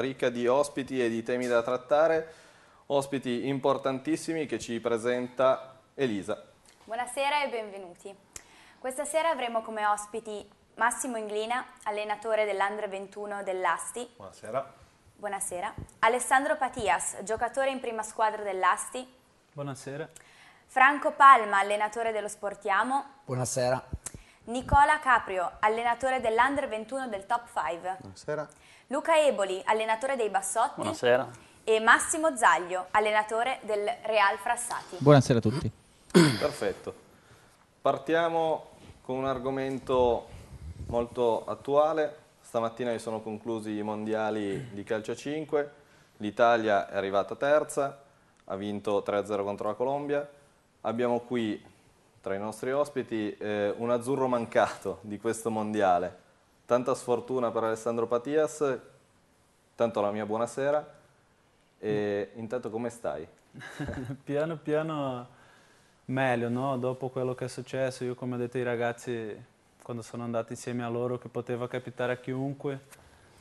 ricca di ospiti e di temi da trattare, ospiti importantissimi che ci presenta Elisa. Buonasera e benvenuti. Questa sera avremo come ospiti Massimo Inglina, allenatore dell'Andre 21 dell'Asti. Buonasera. Buonasera. Alessandro Patias, giocatore in prima squadra dell'Asti. Buonasera. Franco Palma, allenatore dello Sportiamo. Buonasera. Nicola Caprio, allenatore dell'Under 21 del Top 5. Buonasera. Luca Eboli, allenatore dei Bassotti. Buonasera. E Massimo Zaglio, allenatore del Real Frassati. Buonasera a tutti. Perfetto. Partiamo con un argomento molto attuale. Stamattina si sono conclusi i mondiali di calcio 5. L'Italia è arrivata terza, ha vinto 3-0 contro la Colombia. Abbiamo qui tra i nostri ospiti eh, un azzurro mancato di questo mondiale. Tanta sfortuna per Alessandro Patias, tanto la mia buonasera. E intanto come stai? piano piano meglio, no? dopo quello che è successo, io come ho detto ai ragazzi quando sono andato insieme a loro che poteva capitare a chiunque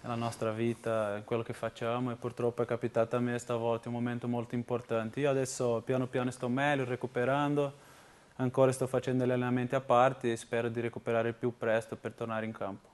nella nostra vita, quello che facciamo e purtroppo è capitato a me stavolta, un momento molto importante. Io adesso piano piano sto meglio, recuperando ancora sto facendo gli allenamenti a parte e spero di recuperare più presto per tornare in campo.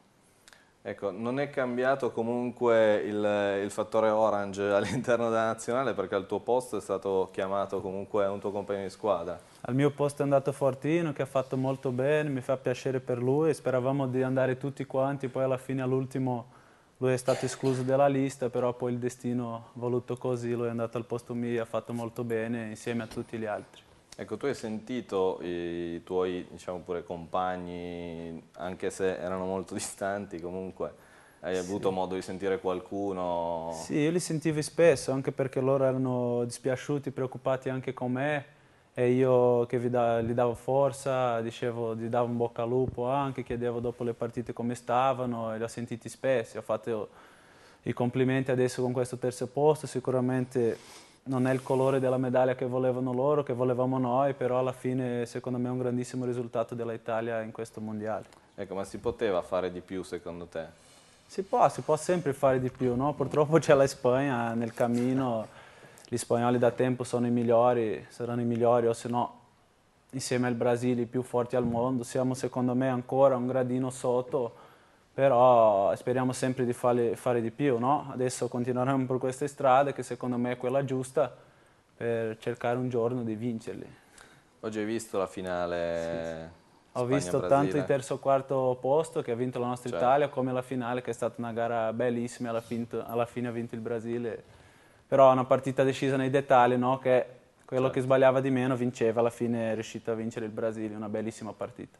Ecco, non è cambiato comunque il, il fattore orange all'interno della nazionale perché al tuo posto è stato chiamato comunque un tuo compagno di squadra. Al mio posto è andato Fortino che ha fatto molto bene, mi fa piacere per lui, speravamo di andare tutti quanti, poi alla fine all'ultimo lui è stato escluso dalla lista, però poi il destino ha voluto così, lui è andato al posto mio, ha fatto molto bene insieme a tutti gli altri. Ecco, tu hai sentito i tuoi, diciamo pure, compagni, anche se erano molto distanti comunque, hai sì. avuto modo di sentire qualcuno? Sì, io li sentivo spesso, anche perché loro erano dispiaciuti, preoccupati anche con me e io che da, gli davo forza, dicevo, gli davo un bocca al lupo anche, chiedevo dopo le partite come stavano e li ho sentiti spesso. Ho fatto i complimenti adesso con questo terzo posto, sicuramente non è il colore della medaglia che volevano loro, che volevamo noi, però alla fine secondo me è un grandissimo risultato dell'Italia in questo mondiale. Ecco, ma si poteva fare di più secondo te? Si può, si può sempre fare di più, no? purtroppo c'è la Spagna nel cammino, gli spagnoli da tempo sono i migliori, saranno i migliori o se no insieme al Brasile i più forti al mondo, siamo secondo me ancora un gradino sotto però speriamo sempre di fare, fare di più, no? Adesso continueremo per queste strade che secondo me è quella giusta per cercare un giorno di vincerli. Oggi hai visto la finale sì, sì. Ho visto tanto il terzo e quarto posto che ha vinto la nostra certo. Italia, come la finale che è stata una gara bellissima, alla alla fine ha vinto il Brasile. Però è una partita decisa nei dettagli, no? che quello certo. che sbagliava di meno vinceva, alla fine è riuscito a vincere il Brasile, una bellissima partita.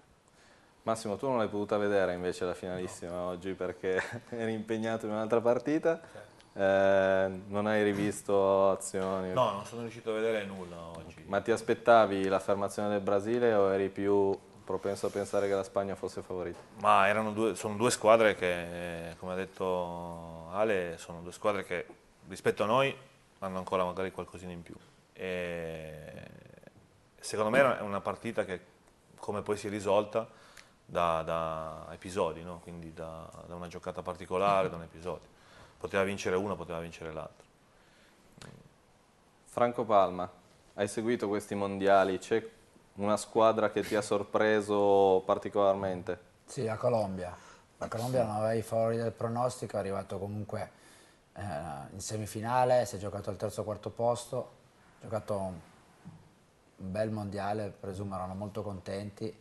Massimo, tu non l'hai potuta vedere invece la finalissima no. oggi perché eri impegnato in un'altra partita. Certo. Eh, non hai rivisto azioni? No, non sono riuscito a vedere nulla oggi. Ma ti aspettavi l'affermazione del Brasile o eri più propenso a pensare che la Spagna fosse favorita? Ma due, sono due squadre che, eh, come ha detto Ale, sono due squadre che rispetto a noi hanno ancora magari qualcosina in più. E secondo me è una partita che, come poi si è risolta, da, da episodi, no? quindi da, da, una giocata particolare, da un episodio. Poteva vincere uno, poteva vincere l'altro. Franco Palma, hai seguito questi mondiali, c'è una squadra che ti ha sorpreso particolarmente? Sì, la Colombia. La Colombia non aveva i favori del pronostico, è arrivato comunque eh, in semifinale, si è giocato al terzo o quarto posto, ha giocato un bel mondiale, presumo erano molto contenti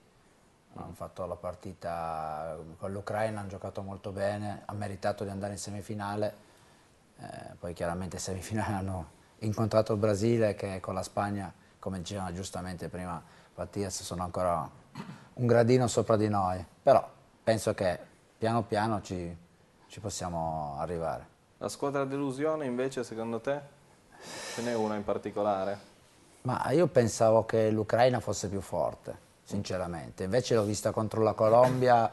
hanno fatto la partita con l'Ucraina, hanno giocato molto bene, ha meritato di andare in semifinale, eh, poi chiaramente in semifinale hanno incontrato il Brasile che con la Spagna, come diceva giustamente prima Mattias, sono ancora un gradino sopra di noi, però penso che piano piano ci, ci possiamo arrivare. La squadra delusione invece secondo te? Ce n'è una in particolare? Ma io pensavo che l'Ucraina fosse più forte sinceramente. Invece l'ho vista contro la Colombia,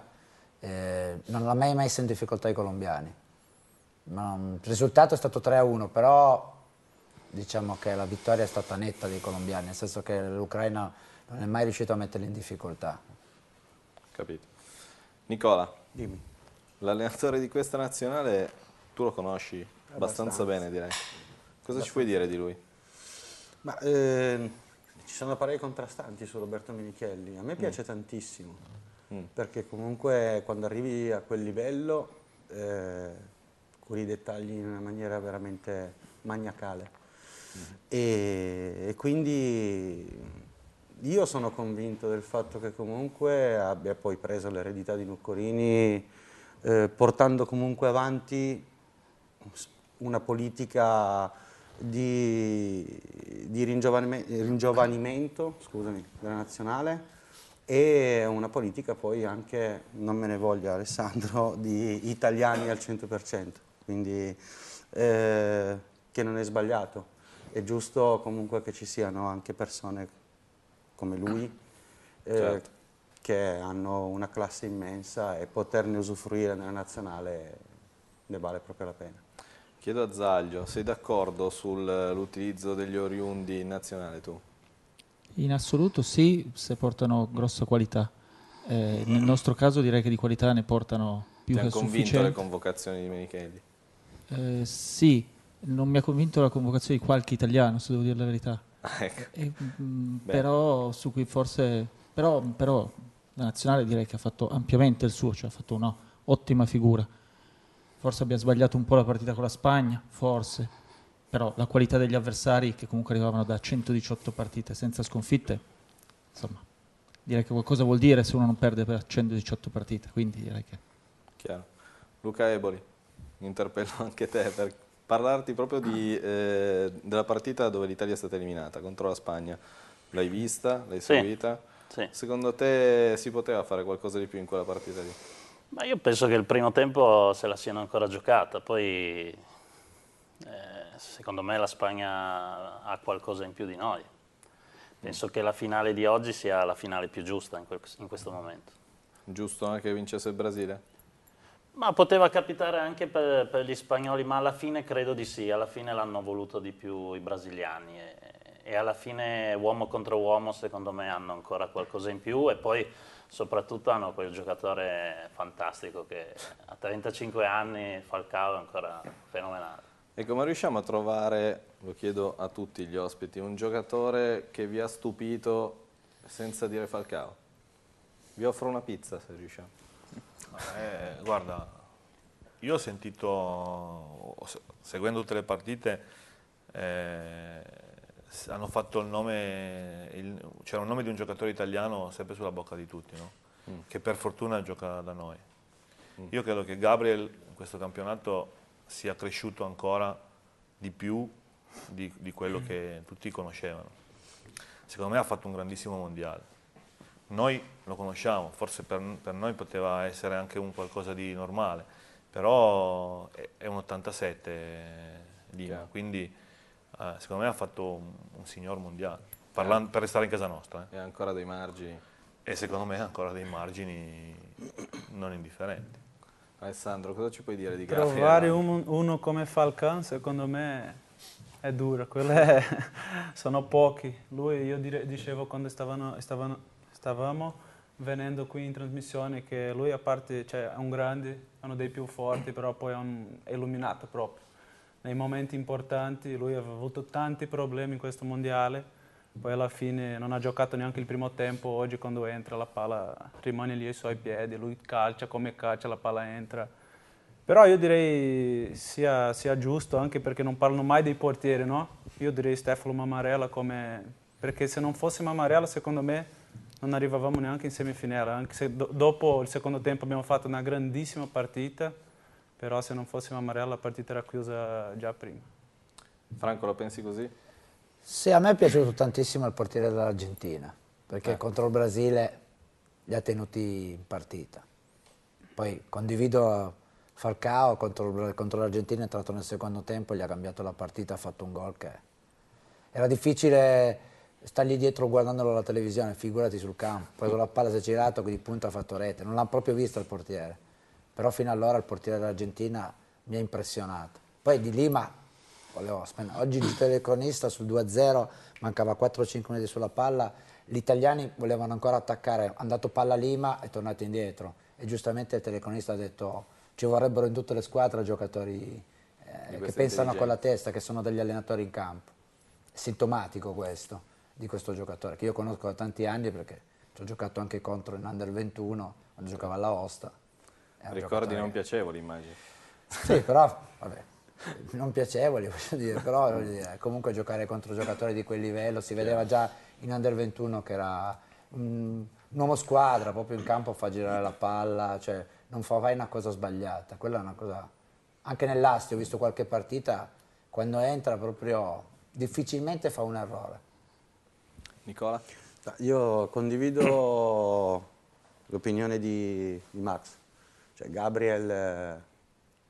eh, non l'ha mai messa in difficoltà i colombiani. Mm, il risultato è stato 3-1, però diciamo che la vittoria è stata netta dei colombiani, nel senso che l'Ucraina non è mai riuscita a metterli in difficoltà. Capito. Nicola, dimmi. L'allenatore di questa nazionale tu lo conosci abbastanza, abbastanza bene direi. Cosa abbastanza. ci puoi dire di lui? Ma, eh ci sono pareri contrastanti su Roberto Minichelli, a me mm. piace mm. tantissimo, mm. perché comunque quando arrivi a quel livello eh, curi i dettagli in una maniera veramente maniacale. Mm. E, e quindi io sono convinto del fatto che comunque abbia poi preso l'eredità di Nuccorini eh, portando comunque avanti una politica di, di ringiovane, ringiovanimento scusami, della nazionale e una politica poi anche, non me ne voglia Alessandro, di italiani al 100%, quindi eh, che non è sbagliato. È giusto comunque che ci siano anche persone come lui eh, certo. che hanno una classe immensa e poterne usufruire nella nazionale ne vale proprio la pena. Chiedo a Zaglio, sei d'accordo sull'utilizzo degli oriundi in nazionale tu? In assoluto sì, se portano grossa qualità. Eh, nel nostro caso direi che di qualità ne portano più Ti che sufficiente. Ti ha convinto le convocazioni di Menichelli? Eh, sì, non mi ha convinto la convocazione di qualche italiano, se devo dire la verità. Ah, ecco. e, eh, mh, mm, però su cui forse... Però, però la nazionale direi che ha fatto ampiamente il suo, cioè ha fatto un'ottima figura Forse abbia sbagliato un po' la partita con la Spagna, forse, però la qualità degli avversari che comunque arrivavano da 118 partite senza sconfitte, insomma, direi che qualcosa vuol dire se uno non perde per 118 partite, quindi direi che... Chiaro. Luca Eboli, mi interpello anche te per parlarti proprio di, eh, della partita dove l'Italia è stata eliminata contro la Spagna. L'hai vista, l'hai sì. seguita? Sì. Secondo te si poteva fare qualcosa di più in quella partita lì? Ma io penso che il primo tempo se la siano ancora giocata, poi eh, secondo me la Spagna ha qualcosa in più di noi. Penso che la finale di oggi sia la finale più giusta in, quel, in questo momento. Giusto anche che vincesse il Brasile? Ma poteva capitare anche per, per, gli spagnoli, ma alla fine credo di sì, alla fine l'hanno voluto di più i brasiliani e, e alla fine uomo contro uomo secondo me hanno ancora qualcosa in più e poi soprattutto hanno quel giocatore fantastico che a 35 anni Falcao è ancora fenomenale. E come riusciamo a trovare, lo chiedo a tutti gli ospiti, un giocatore che vi ha stupito senza dire Falcao? Vi offro una pizza se riusciamo. Eh, guarda, io ho sentito, seguendo tutte le partite, eh, hanno fatto il nome, c'era un nome di un giocatore italiano sempre sulla bocca di tutti, no? mm. che per fortuna gioca da noi. Mm. Io credo che Gabriel in questo campionato sia cresciuto ancora di più di, di quello mm. che tutti conoscevano. Secondo me ha fatto un grandissimo mondiale. Noi lo conosciamo, forse per, per noi poteva essere anche un qualcosa di normale, però è, è un 87 Lima, yeah. quindi eh, secondo me ha fatto un, un signor mondiale, parlando, per restare in casa nostra. Eh. E ha ancora dei margini. E secondo me ha ancora dei margini non indifferenti. Alessandro, cosa ci puoi dire di Graffi? Trovare un, uno come Falcon, secondo me, è dura. Quelle sono pochi. Lui, io dire, dicevo quando stavano, stavano, stavamo venendo qui in trasmissione che lui, a parte, cioè, è un grande, è uno dei più forti, però poi è, un, è illuminato proprio nei momenti importanti, lui aveva avuto tanti problemi in questo mondiale, poi alla fine non ha giocato neanche il primo tempo, oggi quando entra la palla rimane lì ai suoi piedi, lui calcia come calcia, la palla entra. Però io direi sia, sia giusto anche perché non parlano mai dei portieri, no? Io direi Stefano Mamarella come... perché se non fosse Mamarella secondo me non arrivavamo neanche in semifinale, anche se do, dopo il secondo tempo abbiamo fatto una grandissima partita però se non fossimo a amarello la partita era chiusa già prima. Franco, lo pensi così? Sì, a me è piaciuto tantissimo il portiere dell'Argentina, perché eh. contro il Brasile li ha tenuti in partita. Poi condivido Falcao contro, contro l'Argentina, è entrato nel secondo tempo, gli ha cambiato la partita, ha fatto un gol che era difficile stargli dietro guardandolo alla televisione, figurati sul campo, ha preso la palla, si è girato, di punta ha fatto rete, non l'ha proprio visto il portiere però fino allora il portiere dell'Argentina mi ha impressionato. Poi di Lima, volevo spendere. oggi il telecronista sul 2-0 mancava 4-5 minuti sulla palla, gli italiani volevano ancora attaccare, è andato palla a Lima e tornato indietro e giustamente il telecronista ha detto ci vorrebbero in tutte le squadre giocatori eh, che pensano con la testa, che sono degli allenatori in campo. sintomatico questo di questo giocatore che io conosco da tanti anni perché ci ho giocato anche contro in Under 21 quando giocava alla Osta eh, Ricordi non piacevoli, immagino. Sì, però, vabbè, non piacevoli, voglio dire, però voglio dire, comunque giocare contro giocatori di quel livello, si vedeva già in Under 21 che era un, un uomo squadra, proprio in campo fa girare la palla, cioè non fa mai una cosa sbagliata, quella è una cosa... Anche nell'Asti ho visto qualche partita, quando entra proprio difficilmente fa un errore. Nicola? Io condivido l'opinione di, di Max. Cioè Gabriel, eh,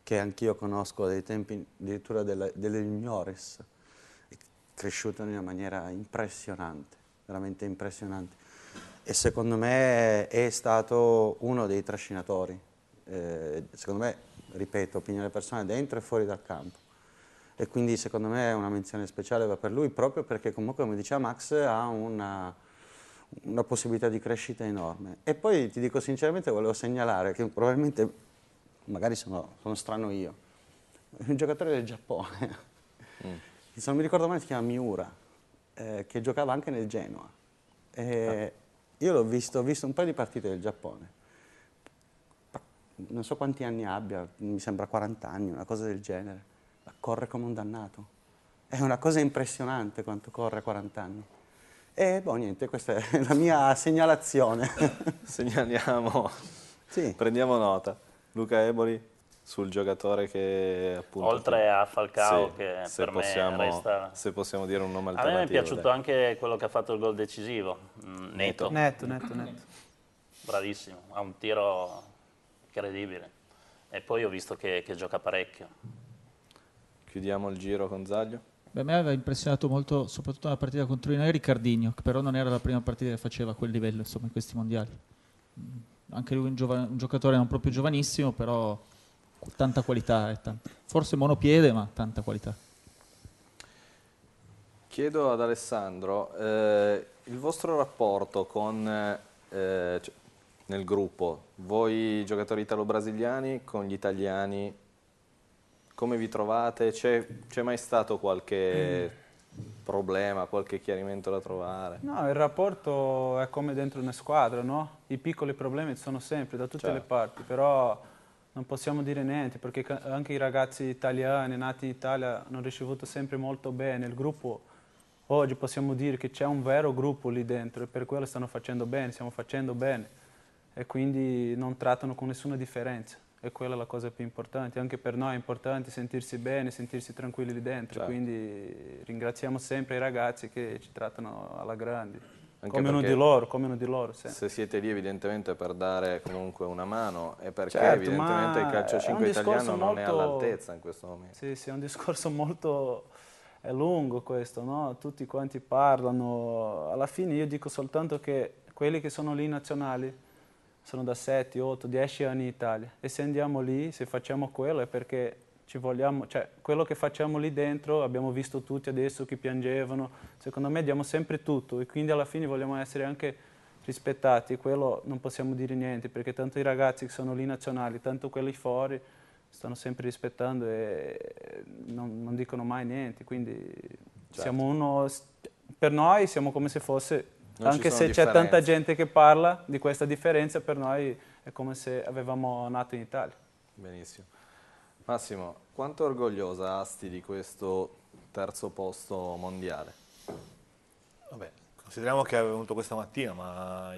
che anch'io conosco dai tempi addirittura delle juniores, è cresciuto in una maniera impressionante, veramente impressionante. E secondo me è stato uno dei trascinatori. Eh, secondo me, ripeto, opinione personale, dentro e fuori dal campo e quindi secondo me è una menzione speciale va per lui proprio perché comunque come diceva Max ha una, una possibilità di crescita enorme. E poi ti dico sinceramente, volevo segnalare che probabilmente, magari sono, sono strano io, un giocatore del Giappone, mm. se non mi ricordo male si chiama Miura, eh, che giocava anche nel Genoa. Eh, ah. Io l'ho visto, ho visto un paio di partite del Giappone, non so quanti anni abbia, mi sembra 40 anni, una cosa del genere, corre come un dannato. È una cosa impressionante quanto corre a 40 anni. E boh, niente, questa è la mia segnalazione. Segnaliamo, sì. prendiamo nota. Luca Eboli sul giocatore che appunto... Oltre a Falcao sì, che per possiamo, me resta... Se possiamo dire un nome alternativo. A me è piaciuto dai. anche quello che ha fatto il gol decisivo, mm, Neto. Netto, netto, netto. Bravissimo, ha un tiro incredibile. E poi ho visto che, che gioca parecchio. Chiudiamo il giro con Zaglio. Beh, a me aveva impressionato molto, soprattutto la partita contro di noi, Riccardinho, che però non era la prima partita che faceva a quel livello, insomma, in questi mondiali. Mm, anche lui un, giova- un giocatore non proprio giovanissimo, però tanta qualità, eh, tanta. forse monopiede, ma tanta qualità. Chiedo ad Alessandro eh, il vostro rapporto con, eh, cioè, nel gruppo, voi giocatori italo-brasiliani con gli italiani come vi trovate? C'è mai stato qualche mm. problema, qualche chiarimento da trovare? No, il rapporto è come dentro una squadra, no? I piccoli problemi sono sempre, da tutte certo. le parti, però non possiamo dire niente perché anche i ragazzi italiani nati in Italia hanno ricevuto sempre molto bene il gruppo. Oggi possiamo dire che c'è un vero gruppo lì dentro e per quello stanno facendo bene, stiamo facendo bene e quindi non trattano con nessuna differenza e quella è la cosa più importante, anche per noi è importante sentirsi bene, sentirsi tranquilli lì dentro, certo. quindi ringraziamo sempre i ragazzi che ci trattano alla grande. Anche come uno di loro, come uno di loro. Sì. Se siete lì evidentemente per dare comunque una mano e perché certo, evidentemente il calcio 5 italiano molto, non è all'altezza in questo momento. Sì, sì, è un discorso molto è lungo questo, no? tutti quanti parlano, alla fine io dico soltanto che quelli che sono lì nazionali sono da 7, 8, 10 anni in Italia e se andiamo lì, se facciamo quello è perché ci vogliamo, cioè quello che facciamo lì dentro, abbiamo visto tutti adesso che piangevano, secondo me diamo sempre tutto e quindi alla fine vogliamo essere anche rispettati, quello non possiamo dire niente perché tanto i ragazzi che sono lì nazionali, tanto quelli fuori stanno sempre rispettando e non, non dicono mai niente, quindi certo. uno, per noi siamo come se fosse non Anche se c'è tanta gente che parla di questa differenza, per noi è come se avevamo nato in Italia. Benissimo. Massimo, quanto orgogliosa Asti di questo terzo posto mondiale? Vabbè, consideriamo che è venuto questa mattina, ma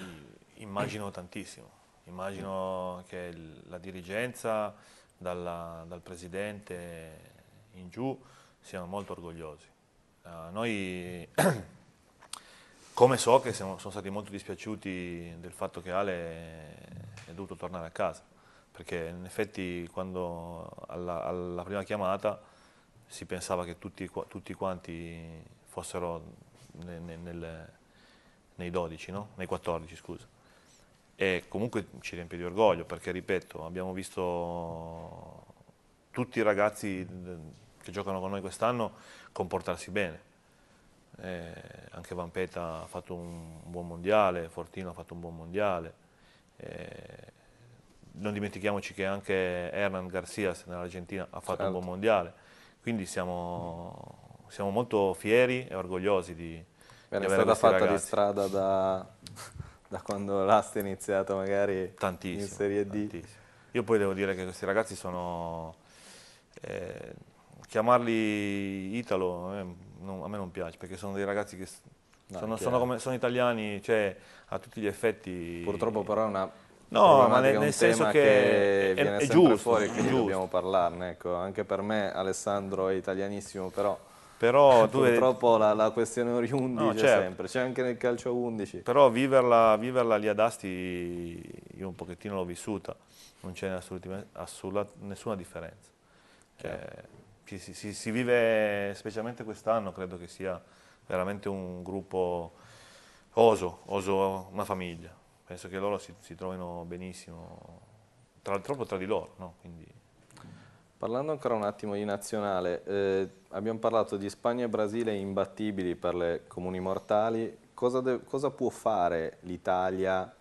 immagino tantissimo. Immagino che la dirigenza, dalla, dal presidente in giù, siano molto orgogliosi. Uh, noi Come so che siamo, sono stati molto dispiaciuti del fatto che Ale è dovuto tornare a casa, perché in effetti quando alla, alla prima chiamata si pensava che tutti, tutti quanti fossero nel, nel, nei 12, no? nei 14 scusa. E comunque ci riempie di orgoglio perché, ripeto, abbiamo visto tutti i ragazzi eh, che giocano con noi quest'anno comportarsi bene eh, anche Vampeta ha fatto un buon mondiale, Fortino ha fatto un buon mondiale, eh, non dimentichiamoci che anche Hernan Garcias nell'Argentina ha fatto certo. un buon certo. mondiale, quindi siamo, siamo, molto fieri e orgogliosi di, Bene, di È stata fatta ragazzi. di strada da, da quando l'asta è iniziato magari tantissimo, in Serie D. Tantissimo. Io poi devo dire che questi ragazzi sono... Eh, chiamarli Italo eh, non, a me non piace perché sono dei ragazzi che no, sono, sono, come, sono, italiani, cioè a tutti gli effetti. Purtroppo però è una... No, ma nel, nel senso che, che è, viene è giusto, fuori, quindi dobbiamo parlarne, ecco. anche per me Alessandro è italianissimo, però però purtroppo vedi... la, la, questione oriundi no, c'è certo. sempre, c'è anche nel calcio 11. Però viverla, viverla, lì ad Asti io un pochettino l'ho vissuta, non c'è assolutamente, nessuna differenza. Certo. Eh, si, si, si vive, specialmente quest'anno, credo che sia veramente un gruppo oso, oso una famiglia. Penso che loro si, si trovino benissimo, tra, troppo tra di loro. No? Quindi... Parlando ancora un attimo di nazionale, eh, abbiamo parlato di Spagna e Brasile imbattibili per le comuni mortali, cosa, cosa può fare l'Italia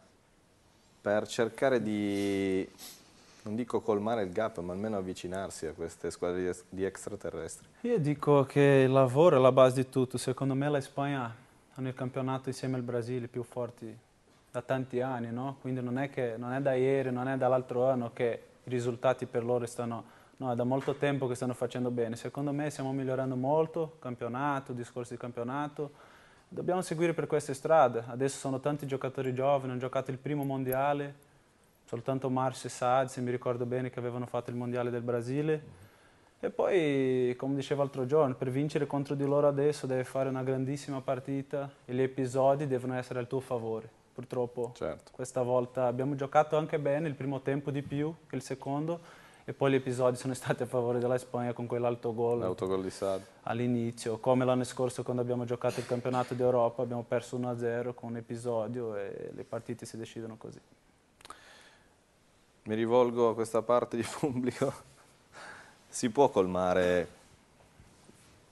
per cercare di non dico colmare il gap, ma almeno avvicinarsi a queste squadre di extraterrestri? Io dico che il lavoro è la base di tutto. Secondo me la Spagna hanno il campionato insieme al Brasile più forti da tanti anni, no? Quindi non è, che, non è da ieri, non è dall'altro anno che i risultati per loro stanno... No, è da molto tempo che stanno facendo bene. Secondo me stiamo migliorando molto, campionato, discorso di campionato. Dobbiamo seguire per queste strade. Adesso sono tanti giocatori giovani, hanno giocato il primo mondiale, soltanto Marcio e Saad, se mi ricordo bene, che avevano fatto il Mondiale del Brasile. Mhm. E poi, come dicevo l'altro giorno, per vincere contro di loro adesso deve fare una grandissima partita e gli episodi devono essere al tuo favore. Purtroppo certo. questa volta abbiamo giocato anche bene il primo tempo di più che il secondo e poi gli episodi sono stati a favore della Spagna con quell'autogol. L'autogol di Saad. All'inizio, come l'anno scorso quando abbiamo giocato il campionato d'Europa, abbiamo perso 1-0 con un episodio e le partite si decidono così mi rivolgo a questa parte di pubblico, si può colmare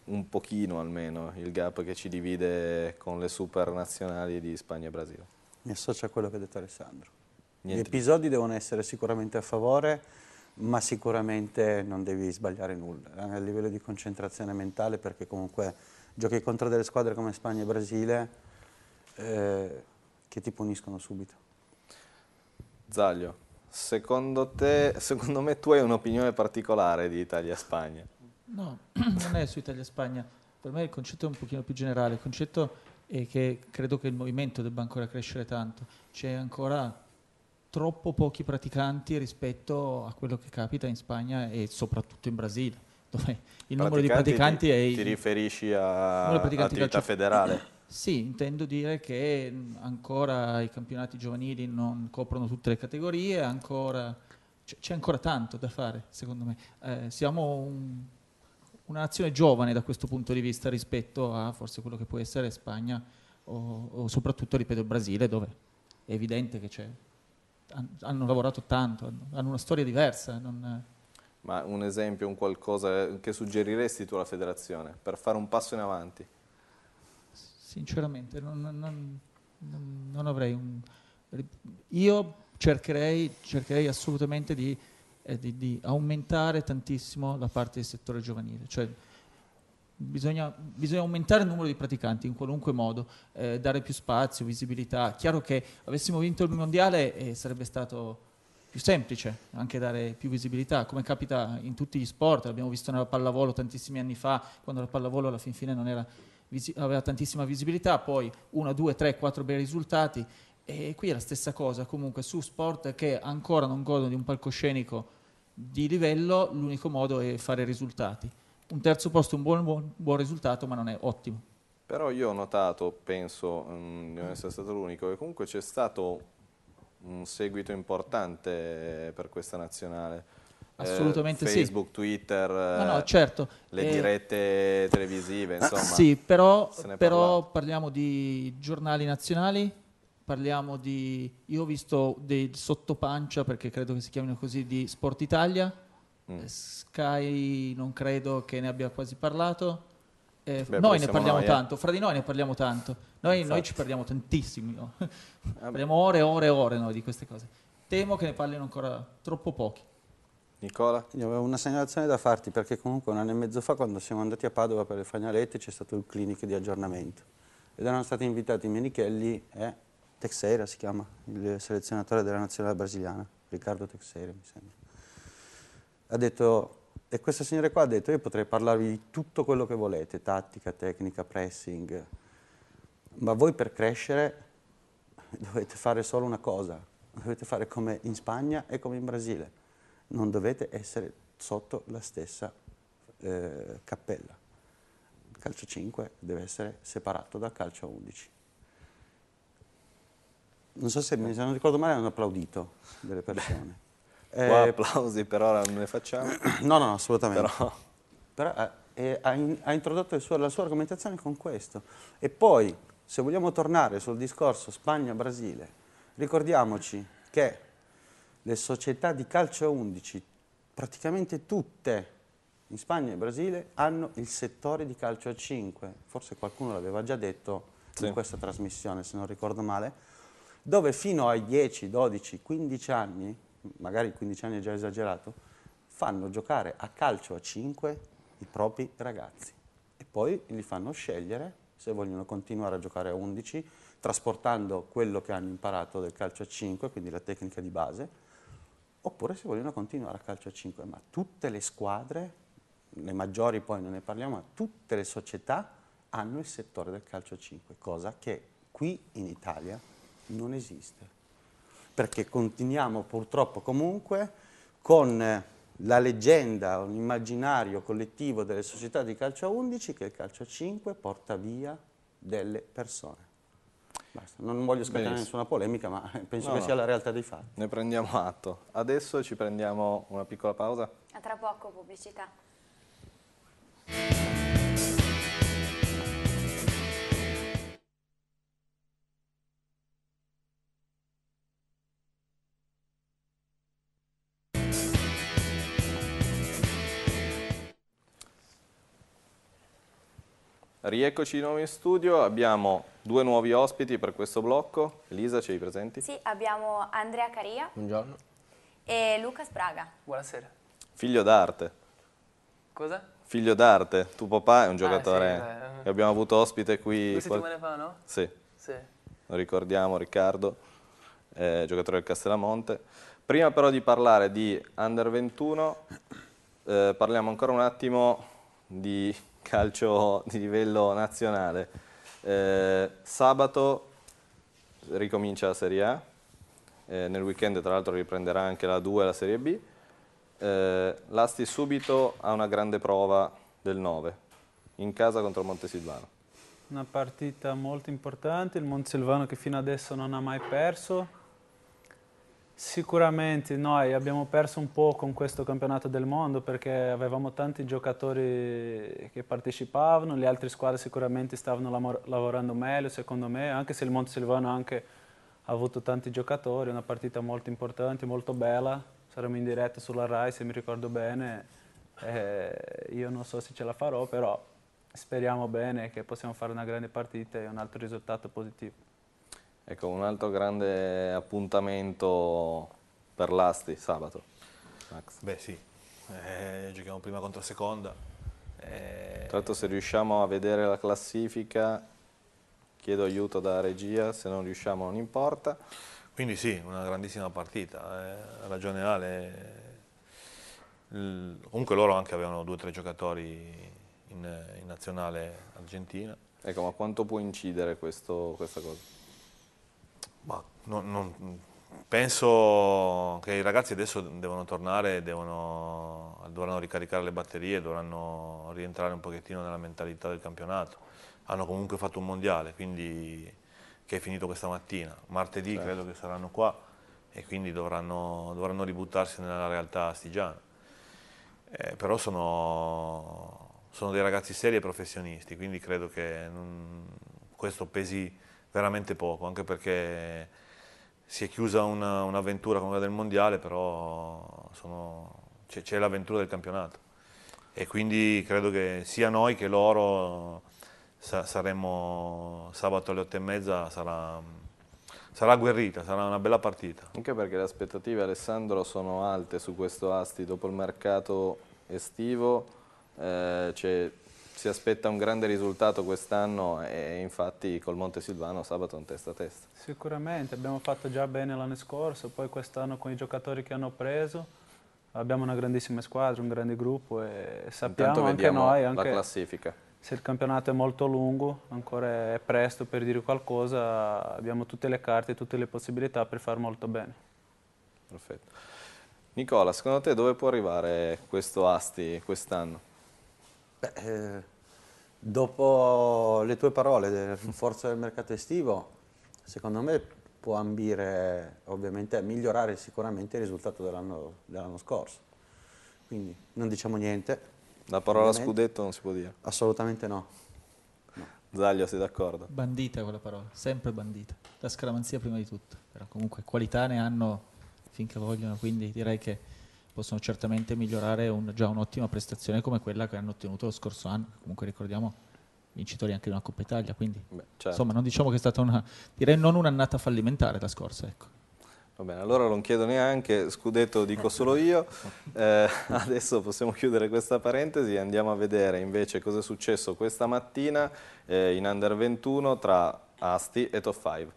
un pochino almeno il gap che ci divide con le super nazionali di Spagna e Brasile. Mi associo a quello che ha detto Alessandro. Niente. Gli episodi devono essere sicuramente a favore, ma sicuramente non devi sbagliare nulla eh, a livello di concentrazione mentale perché comunque giochi contro delle squadre come Spagna e Brasile eh, che ti puniscono subito. Zaglio, Secondo te, secondo me tu hai un'opinione particolare di Italia-Spagna? No, non è su Italia-Spagna. Per me il concetto è un pochino più generale. Il concetto è che credo che il movimento debba ancora crescere tanto. C'è ancora troppo pochi praticanti rispetto a quello che capita in Spagna e soprattutto in Brasile, dove il numero di praticanti ti, è... Il, ti riferisci a attività federale? Sì, intendo dire che ancora i campionati giovanili non coprono tutte le categorie, ancora, c'è ancora tanto da fare, secondo me. Eh, siamo un, una nazione giovane da questo punto di vista rispetto a forse quello che può essere Spagna o, o soprattutto, ripeto, il Brasile, dove è evidente che c'è, hanno lavorato tanto, hanno, una storia diversa. Non, ma un esempio, un qualcosa che suggeriresti tu alla federazione per fare un passo in avanti? sinceramente non, non, non avrei un... Io cercherei, cercherei assolutamente di, eh, di, di, aumentare tantissimo la parte del settore giovanile, cioè bisogna, bisogna aumentare il numero di praticanti in qualunque modo, eh, dare più spazio, visibilità. Chiaro che avessimo vinto il mondiale eh, sarebbe stato più semplice, anche dare più visibilità, come capita in tutti gli sport, l'abbiamo visto nella pallavolo tantissimi anni fa, quando la pallavolo alla fin fine non era visi- aveva tantissima visibilità, poi 1, 2, 3, 4 bei risultati e qui è la stessa cosa, comunque su sport che ancora non godono di un palcoscenico di livello, l'unico modo è fare risultati. Un terzo posto è un buon, buon, buon risultato, ma non è ottimo. Però io ho notato, penso mm, di non essere stato l'unico, che comunque c'è stato un seguito importante per questa nazionale eh, Assolutamente eh, Facebook, sì. Twitter, no, no, eh, certo. le eh, dirette televisive, ah, insomma. Sì, però, però parliamo di giornali nazionali, parliamo di... Io ho visto dei sottopancia, perché credo che si chiamino così, di Sport Italia, mm. Eh, Sky non credo che ne abbia quasi parlato. Eh, Beh, noi ne parliamo noi, tanto, fra di noi ne parliamo tanto, noi, noi ci parliamo tantissimi, no? Ah, parliamo ore e ore e ore noi di queste cose. Temo che ne parlino ancora troppo pochi. Nicola? Io avevo una segnalazione da farti perché comunque un anno e mezzo fa quando siamo andati a Padova per le Fagnalette c'è stato il clinic di aggiornamento ed erano stati invitati Menichelli e Texera si chiama, il selezionatore della nazionale brasiliana, Riccardo Texera mi sembra. Ha detto, e questa signora qua ha detto io potrei parlarvi di tutto quello che volete, tattica, tecnica, pressing, ma voi per crescere dovete fare solo una cosa, dovete fare come in Spagna e come in Brasile non dovete essere sotto la stessa eh, cappella. Il calcio 5 deve essere separato dal calcio 11. Non so se, mi, se non ricordo male, hanno applaudito delle persone. Eh, Qua applausi per ora non ne facciamo. No, no, assolutamente. Però, Però eh, ha, in, ha, introdotto suo, la sua argomentazione con questo. E poi, se vogliamo tornare sul discorso Spagna-Brasile, ricordiamoci che le società di calcio 11, praticamente tutte in Spagna e Brasile, hanno il settore di calcio a 5. Forse qualcuno l'aveva già detto sì. in questa trasmissione, se non ricordo male, dove fino ai 10, 12, 15 anni, magari 15 anni è già esagerato, fanno giocare a calcio a 5 i propri ragazzi e poi li fanno scegliere se vogliono continuare a giocare a 11, trasportando quello che hanno imparato del calcio a 5, quindi la tecnica di base, oppure se vogliono continuare a calcio a 5, ma tutte le squadre, le maggiori poi non ne parliamo, ma tutte le società hanno il settore del calcio a 5, cosa che qui in Italia non esiste, perché continuiamo purtroppo comunque con la leggenda, un immaginario collettivo delle società di calcio a 11 che il calcio a 5 porta via delle persone. Basta. Non voglio scatenare Benissimo. nessuna polemica, ma penso no, che no. sia la realtà dei fatti. Ne prendiamo atto. Adesso ci prendiamo una piccola pausa. A tra poco, pubblicità. Rieccoci di nuovo in studio, abbiamo due nuovi ospiti per questo blocco. Elisa, ce li presenti? Sì, abbiamo Andrea Caria. Buongiorno. E Luca Spraga. Buonasera. Figlio d'arte. Cosa? Figlio d'arte. Tu papà è un ah, giocatore. Ah, sì, eh. abbiamo avuto ospite qui... Due settimane fa, no? Sì. Sì. Lo ricordiamo, Riccardo, eh, giocatore del Castellamonte. Prima però di parlare di Under 21, eh, parliamo ancora un attimo di calcio di livello nazionale. Eh, sabato ricomincia la Serie A, eh, nel weekend tra l'altro riprenderà anche la 2 e la Serie B. Eh, L'Asti subito ha una grande prova del 9, in casa contro Montesilvano. Una partita molto importante, il Montesilvano che fino adesso non ha mai perso, Sicuramente noi abbiamo perso un po' con questo campionato del mondo perché avevamo tanti giocatori che partecipavano, le altre squadre sicuramente stavano lavorando meglio secondo me, anche se il Monte Silvano anche ha avuto tanti giocatori, una partita molto importante, molto bella, saremo in diretta sulla RAI se mi ricordo bene, eh, io non so se ce la farò però speriamo bene che possiamo fare una grande partita e un altro risultato positivo. Ecco, un altro grande appuntamento per l'Asti, sabato. Max. Beh sì, eh, giochiamo prima contro seconda. Eh... Tra l'altro se riusciamo a vedere la classifica, chiedo aiuto da regia, se non riusciamo non importa. Quindi sì, una grandissima partita, ha eh. ragione Ale. comunque loro anche avevano due o tre giocatori in, in, nazionale argentina. Ecco, ma quanto può incidere questo, questa cosa? Ma non, non, penso che i ragazzi adesso devono tornare, devono, dovranno ricaricare le batterie, dovranno rientrare un pochettino nella mentalità del campionato. Hanno comunque fatto un mondiale, quindi, che è finito questa mattina. Martedì certo. credo che saranno qua e quindi dovranno, dovranno ributtarsi nella realtà astigiana. Eh, però sono, sono, dei ragazzi seri e professionisti, quindi credo che non, questo pesi veramente poco, anche perché si è chiusa una, un'avventura come quella del Mondiale, però sono, c'è, c'è, l'avventura del campionato e quindi credo che sia noi che loro sa, saremo sabato alle otto e mezza sarà, sarà guerrita, sarà una bella partita. Anche perché le aspettative Alessandro sono alte su questo Asti dopo il mercato estivo, eh, c'è si aspetta un grande risultato quest'anno e infatti col Monte Silvano sabato è un testa a testa. Sicuramente, abbiamo fatto già bene l'anno scorso, poi quest'anno con i giocatori che hanno preso abbiamo una grandissima squadra, un grande gruppo e sappiamo anche noi anche la classifica. Se il campionato è molto lungo, ancora è presto per dire qualcosa, abbiamo tutte le carte, e tutte le possibilità per far molto bene. Perfetto. Nicola, secondo te dove può arrivare questo Asti quest'anno? Beh, eh, dopo le tue parole del rinforzo del mercato estivo, secondo me può ambire ovviamente a migliorare sicuramente il risultato dell'anno dell scorso. Quindi non diciamo niente. La parola scudetto non si può dire. Assolutamente no. no. Zaglio, sei d'accordo? Bandita quella parola, sempre bandita. La scaramanzia prima di tutto, però comunque qualità ne hanno finché vogliono, quindi direi che possono certamente migliorare un, già un'ottima prestazione come quella che hanno ottenuto lo scorso anno, comunque ricordiamo vincitori anche di una Coppa Italia, quindi Beh, certo. insomma non diciamo che è stata una, direi non un'annata fallimentare la scorsa, ecco. Va bene, allora non chiedo neanche, scudetto dico solo io, eh, adesso possiamo chiudere questa parentesi e andiamo a vedere invece cosa è successo questa mattina eh, in Under 21 tra Asti e Top 5.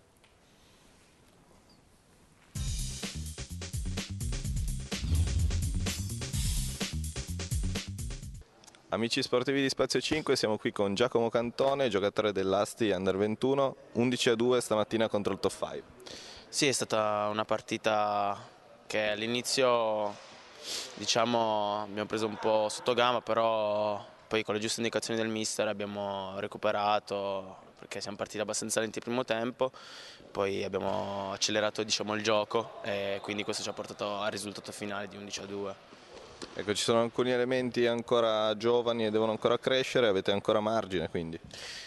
Amici sportivi di Spazio 5, siamo qui con Giacomo Cantone, giocatore dell'Asti Under 21, 11 a 2 stamattina contro il Top 5. Sì, è stata una partita che all'inizio diciamo, abbiamo preso un po' sotto gamba, però poi con le giuste indicazioni del mister abbiamo recuperato perché siamo partiti abbastanza lenti il primo tempo, poi abbiamo accelerato diciamo, il gioco e quindi questo ci ha portato al risultato finale di 11 a 2. Ecco, ci sono alcuni elementi ancora giovani e devono ancora crescere, avete ancora margine quindi?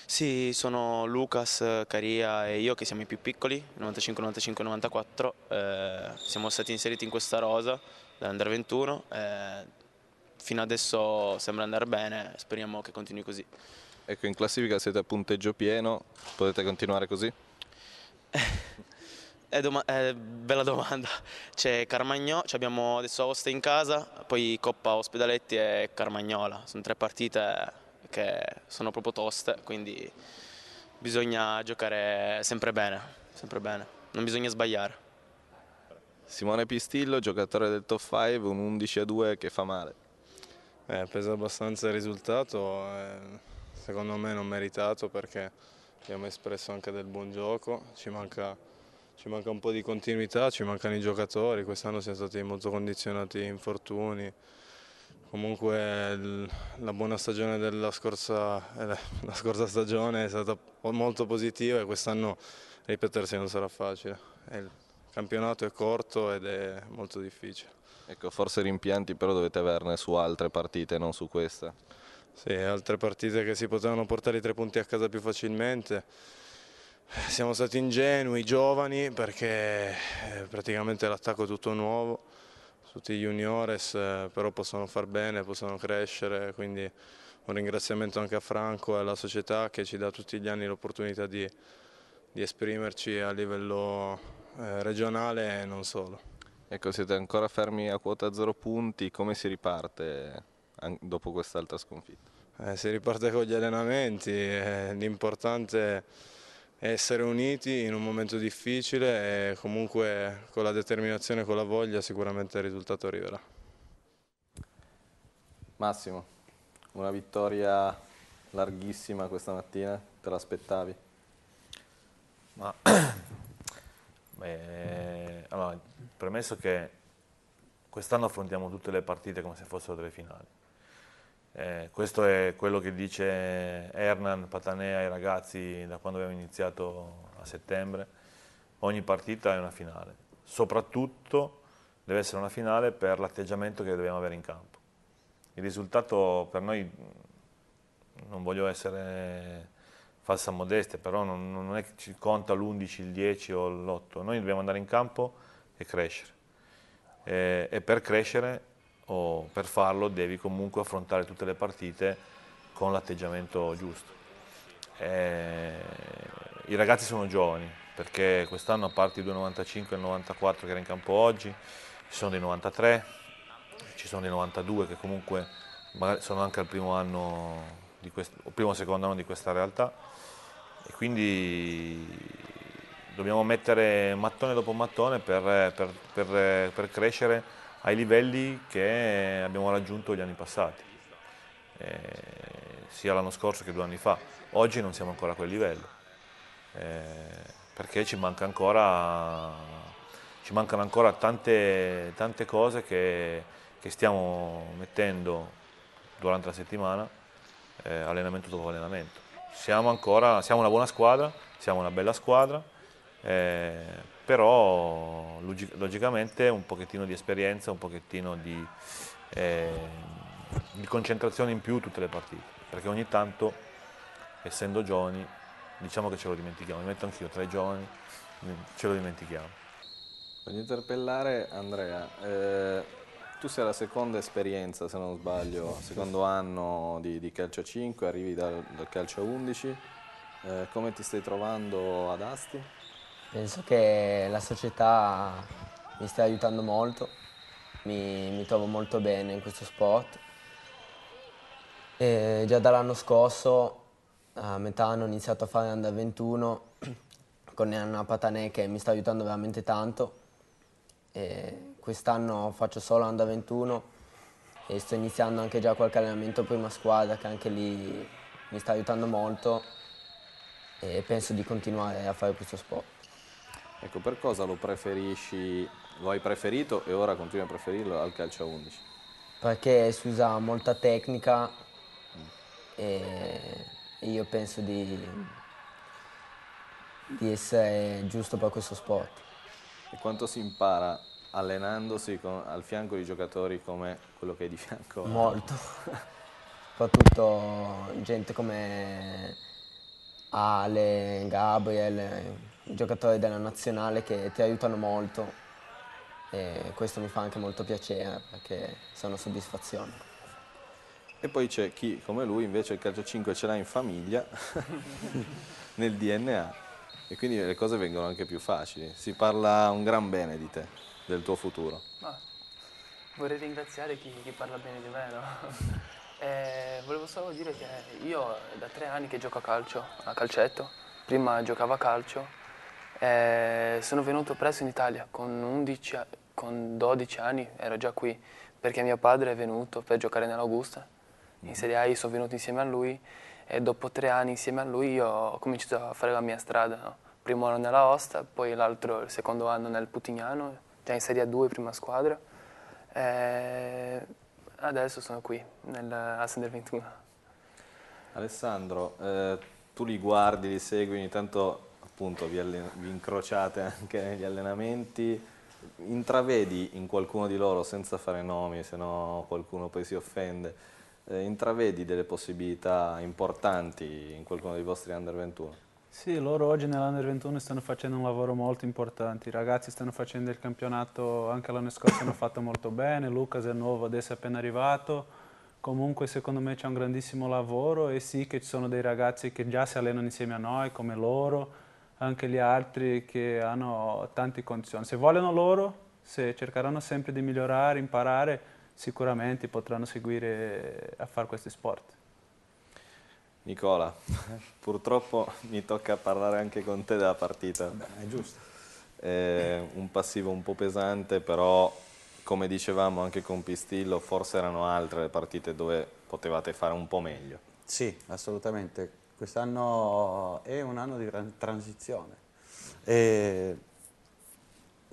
Sì, sono Lucas, Caria e io che siamo i più piccoli, 95, 95, 94, eh, siamo stati inseriti in questa rosa dall'Under 21, eh, fino adesso sembra andare bene, speriamo che continui così. Ecco, in classifica siete a punteggio pieno, potete continuare così? È, eh, è eh, bella domanda. C'è Carmagnò, abbiamo adesso Aosta in casa, poi Coppa Ospedaletti e Carmagnola. Sono tre partite che sono proprio toste, quindi bisogna giocare sempre bene, sempre bene. non bisogna sbagliare. Simone Pistillo, giocatore del top 5, un 11 a 2 che fa male. Eh, pesa abbastanza il risultato, eh, secondo me non meritato perché abbiamo espresso anche del buon gioco, ci manca ci manca un po' di continuità, ci mancano i giocatori, quest'anno siamo stati molto condizionati infortuni. Comunque la buona stagione della scorsa, eh, la scorsa stagione è stata molto positiva e quest'anno ripetersi non sarà facile. Il campionato è corto ed è molto difficile. Ecco, forse rimpianti però dovete averne su altre partite, non su questa. Sì, altre partite che si potevano portare i tre punti a casa più facilmente siamo stati ingenui, giovani, perché eh, praticamente l'attacco è tutto nuovo, tutti gli juniores eh, però possono far bene, possono crescere, quindi un ringraziamento anche a Franco e alla società che ci dà tutti gli anni l'opportunità di, di, esprimerci a livello eh, regionale e non solo. Ecco, siete ancora fermi a quota zero punti, come si riparte dopo quest'altra sconfitta? Eh, si riparte con gli allenamenti, l'importante è essere uniti in un momento difficile e comunque con la determinazione e con la voglia sicuramente il risultato arriverà. Massimo, una vittoria larghissima questa mattina, te l'aspettavi? Ma, eh, allora, premesso che quest'anno affrontiamo tutte le partite come se fossero delle finali, eh, questo è quello che dice Hernan Patanea ai ragazzi da quando abbiamo iniziato a settembre. Ogni partita è una finale, soprattutto deve essere una finale per l'atteggiamento che dobbiamo avere in campo. Il risultato per noi, mm, non voglio essere falsa modestia, però non, non è che ci conta l'11, il 10 o l'8, noi dobbiamo andare in campo e crescere. Eh, e per crescere o per farlo devi comunque affrontare tutte le partite con l'atteggiamento giusto. E... Eh, I ragazzi sono giovani perché quest'anno a parte i 2,95 e il 94 che era in campo oggi, ci sono dei 93, ci sono dei 92 che comunque sono anche al primo anno questo, o primo secondo anno di questa realtà e quindi dobbiamo mettere mattone dopo mattone per, per, per, per crescere ai livelli che abbiamo raggiunto gli anni passati, eh, sia l'anno scorso che due anni fa. Oggi non siamo ancora a quel livello, eh, perché ci, manca ancora, ci, mancano ancora tante, tante cose che, che, stiamo mettendo durante la settimana, eh, allenamento dopo allenamento. Siamo ancora, siamo una buona squadra, siamo una bella squadra eh, però logicamente un pochettino di esperienza, un pochettino di, eh, di, concentrazione in più tutte le partite, perché ogni tanto, essendo giovani, diciamo che ce lo dimentichiamo, mi metto anch'io tra i giovani, mm, ce lo dimentichiamo. Voglio interpellare Andrea, eh, tu sei alla seconda esperienza se non sbaglio, secondo anno di, di calcio 5, arrivi dal, dal calcio 11, eh, come ti stai trovando ad Asti? Penso che la società mi stia aiutando molto, mi, mi trovo molto bene in questo sport. E già dall'anno scorso, a metà anno, ho iniziato a fare Under 21 con Anna Patanè che mi sta aiutando veramente tanto. Quest'anno faccio solo Under 21 e sto iniziando anche già qualche allenamento prima squadra che anche lì mi sta aiutando molto e penso di continuare a fare questo sport. Ecco, per cosa lo preferisci, lo hai preferito e ora continui a preferirlo al calcio a 11? Perché si usa molta tecnica e io penso di, di essere giusto per questo sport. E quanto si impara allenandosi con, al fianco di giocatori come quello che hai di fianco? Molto, soprattutto gente come Ale, Gabriel giocatori della nazionale che ti aiutano molto e questo mi fa anche molto piacere perché sono soddisfazione. E poi c'è chi come lui invece il calcio 5 ce l'ha in famiglia, nel DNA e quindi le cose vengono anche più facili. Si parla un gran bene di te, del tuo futuro. Ah, vorrei ringraziare chi, chi, parla bene di me. No? eh, volevo solo dire che io da tre anni che gioco a calcio, a calcetto, prima giocavo a calcio eh, sono venuto presto in Italia, con, 11, con 12 anni ero già qui, perché mio padre è venuto per giocare nell'Augusta, in mm. Serie A io sono venuto insieme a lui e dopo tre anni insieme a lui ho cominciato a fare la mia strada. No? Primo anno nella Osta, poi l'altro, il secondo anno nel Putignano, già in Serie A2, prima squadra. E adesso sono qui, nel Sender 21. Alessandro, eh, tu li guardi, li segui, intanto appunto vi, vi incrociate anche negli allenamenti, intravedi in qualcuno di loro, senza fare nomi, se no qualcuno poi si offende, eh, intravedi delle possibilità importanti in qualcuno dei vostri Under 21? Sì, loro oggi nell'Under 21 stanno facendo un lavoro molto importante, i ragazzi stanno facendo il campionato, anche l'anno scorso hanno fatto molto bene, Lucas è nuovo, adesso è appena arrivato, comunque secondo me c'è un grandissimo lavoro e sì che ci sono dei ragazzi che già si allenano insieme a noi, come loro, anche gli altri che hanno tante condizioni. Se vogliono loro, se cercheranno sempre di migliorare, imparare, sicuramente potranno seguire a fare questi sport. Nicola, purtroppo mi tocca parlare anche con te della partita. Beh, è giusto. È un passivo un po' pesante, però come dicevamo anche con Pistillo, forse erano altre le partite dove potevate fare un po' meglio. Sì, assolutamente. Quest'anno è un anno di transizione. E,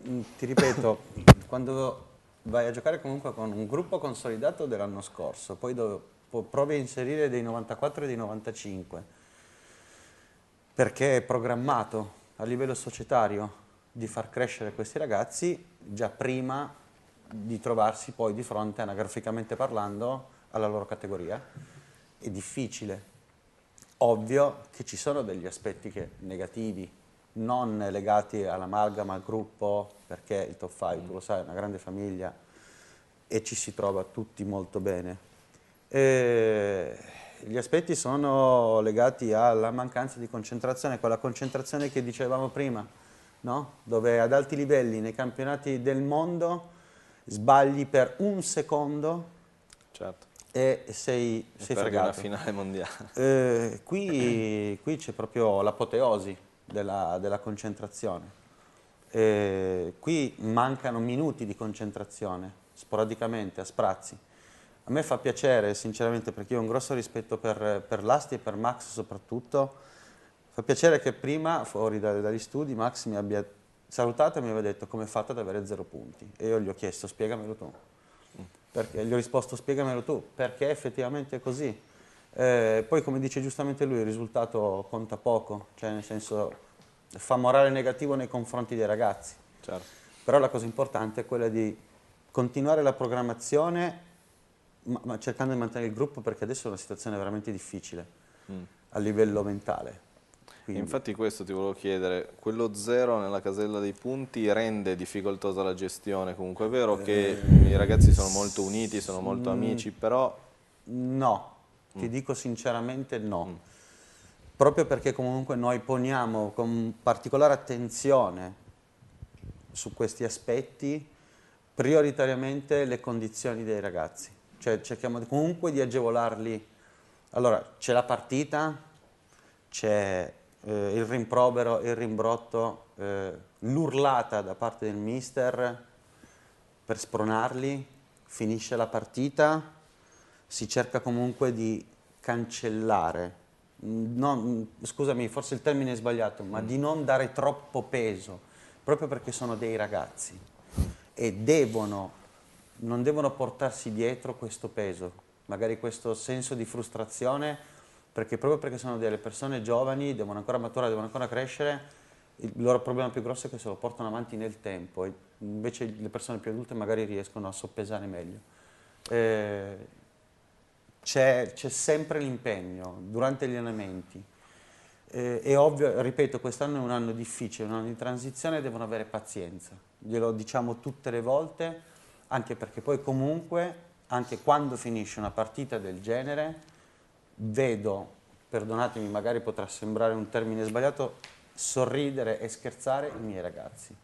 mm, ti ripeto, quando vai a giocare comunque con un gruppo consolidato dell'anno scorso, poi provi a inserire dei 94 e dei 95, perché è programmato a livello societario di far crescere questi ragazzi già prima di trovarsi poi di fronte anagraficamente parlando alla loro categoria. È difficile, Ovvio che ci sono degli aspetti che, negativi, non legati all'amalgama, al gruppo, perché il top 5, tu lo sai, è una grande famiglia e ci si trova tutti molto bene. E gli aspetti sono legati alla mancanza di concentrazione, quella concentrazione che dicevamo prima, no? dove ad alti livelli nei campionati del mondo sbagli per un secondo certo e sei, sei fregato. una finale mondiale. Eh, qui, qui c'è proprio l'apoteosi della, della, concentrazione. Eh, qui mancano minuti di concentrazione, sporadicamente, a sprazzi. A me fa piacere, sinceramente, perché io ho un grosso rispetto per, per Lasti e per Max soprattutto. Fa piacere che prima, fuori da, dagli studi, Max mi abbia salutato e mi abbia detto come è fatto ad avere zero punti. E io gli ho chiesto, spiegamelo tu. Perché, gli ho risposto spiegamelo tu, perché effettivamente è così. Eh, poi come dice giustamente lui il risultato conta poco, cioè nel senso fa morale negativo nei confronti dei ragazzi. Certo. Però la cosa importante è quella di continuare la programmazione ma, ma cercando di mantenere il gruppo perché adesso è una situazione veramente difficile mm. a livello mentale quindi... Infatti questo ti volevo chiedere, quello zero nella casella dei punti rende difficoltosa la gestione comunque, è vero che eh... i ragazzi sono molto uniti, sono molto amici, però... No, ti mm. dico sinceramente no. Mm. Proprio perché comunque noi poniamo con particolare attenzione su questi aspetti prioritariamente le condizioni dei ragazzi. Cioè cerchiamo comunque di agevolarli. Allora, c'è la partita, c'è eh, il rimprovero, il rimbrotto, eh, l'urlata da parte del mister per spronarli, finisce la partita, si cerca comunque di cancellare, no, scusami forse il termine è sbagliato, ma mm. di non dare troppo peso, proprio perché sono dei ragazzi e devono, non devono portarsi dietro questo peso, magari questo senso di frustrazione perché proprio perché sono delle persone giovani, devono ancora maturare, devono ancora crescere, il loro problema più grosso è che se lo portano avanti nel tempo, e invece le persone più adulte magari riescono a soppesare meglio. Eh, c'è, sempre l'impegno durante gli allenamenti. Eh, è ovvio, ripeto, quest'anno è un anno difficile, un anno di transizione, devono avere pazienza. Glielo diciamo tutte le volte, anche perché poi comunque, anche quando finisce una partita del genere, vedo, perdonatemi, magari potrà sembrare un termine sbagliato, sorridere e scherzare i miei ragazzi.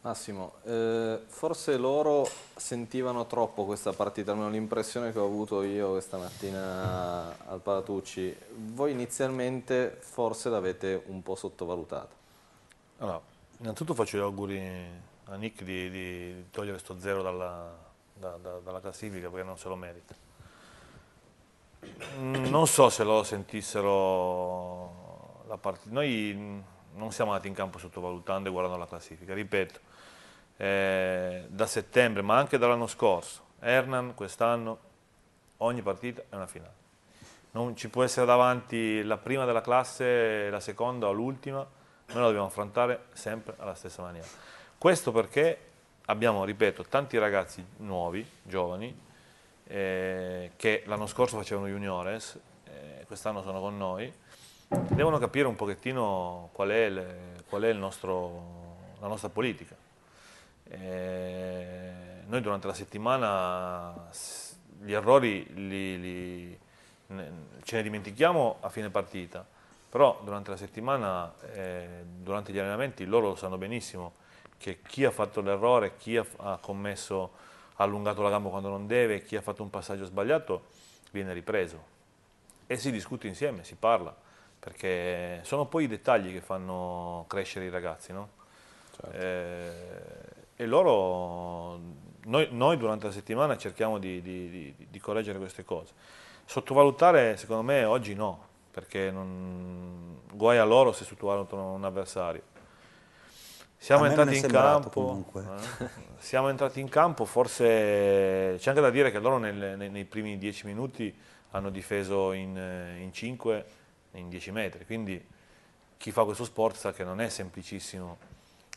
Massimo, eh, forse loro sentivano troppo questa partita, almeno l'impressione che ho avuto io questa mattina al Palatucci. Voi inizialmente forse l'avete un po' sottovalutata. Allora, innanzitutto faccio gli auguri a Nick di, di togliere questo zero dalla, da, da, dalla classifica perché non se lo merita Mm, non so se lo sentissero la partita. Noi non siamo andati in campo sottovalutando e guardando la classifica, ripeto, eh, da settembre ma anche dall'anno scorso, Hernan quest'anno ogni partita è una finale. Non ci può essere davanti la prima della classe, la seconda o l'ultima, noi la dobbiamo affrontare sempre alla stessa maniera. Questo perché abbiamo, ripeto, tanti ragazzi nuovi, giovani, eh, che l'anno scorso facevano juniores, eh, quest'anno sono con noi, devono capire un pochettino qual è, le, qual è nostro, la nostra politica. Eh, noi durante la settimana gli errori li, li, ce ne dimentichiamo a fine partita, però durante la settimana, eh, durante gli allenamenti, loro lo sanno benissimo che chi ha fatto l'errore, chi ha, ha commesso ha allungato la gamba quando non deve, chi ha fatto un passaggio sbagliato viene ripreso. E si discute insieme, si parla, perché sono poi i dettagli che fanno crescere i ragazzi, no? certo. eh, e loro, noi, noi, durante la settimana cerchiamo di, di, di, di, correggere queste cose. Sottovalutare, secondo me, oggi no, perché non, guai a loro se sottovalutano un avversario siamo entrati in campo, eh? siamo entrati in campo, forse c'è anche da dire che loro nel, nei, nei, primi dieci minuti hanno difeso in, eh, in 5, in dieci metri, quindi chi fa questo sport sa che non è semplicissimo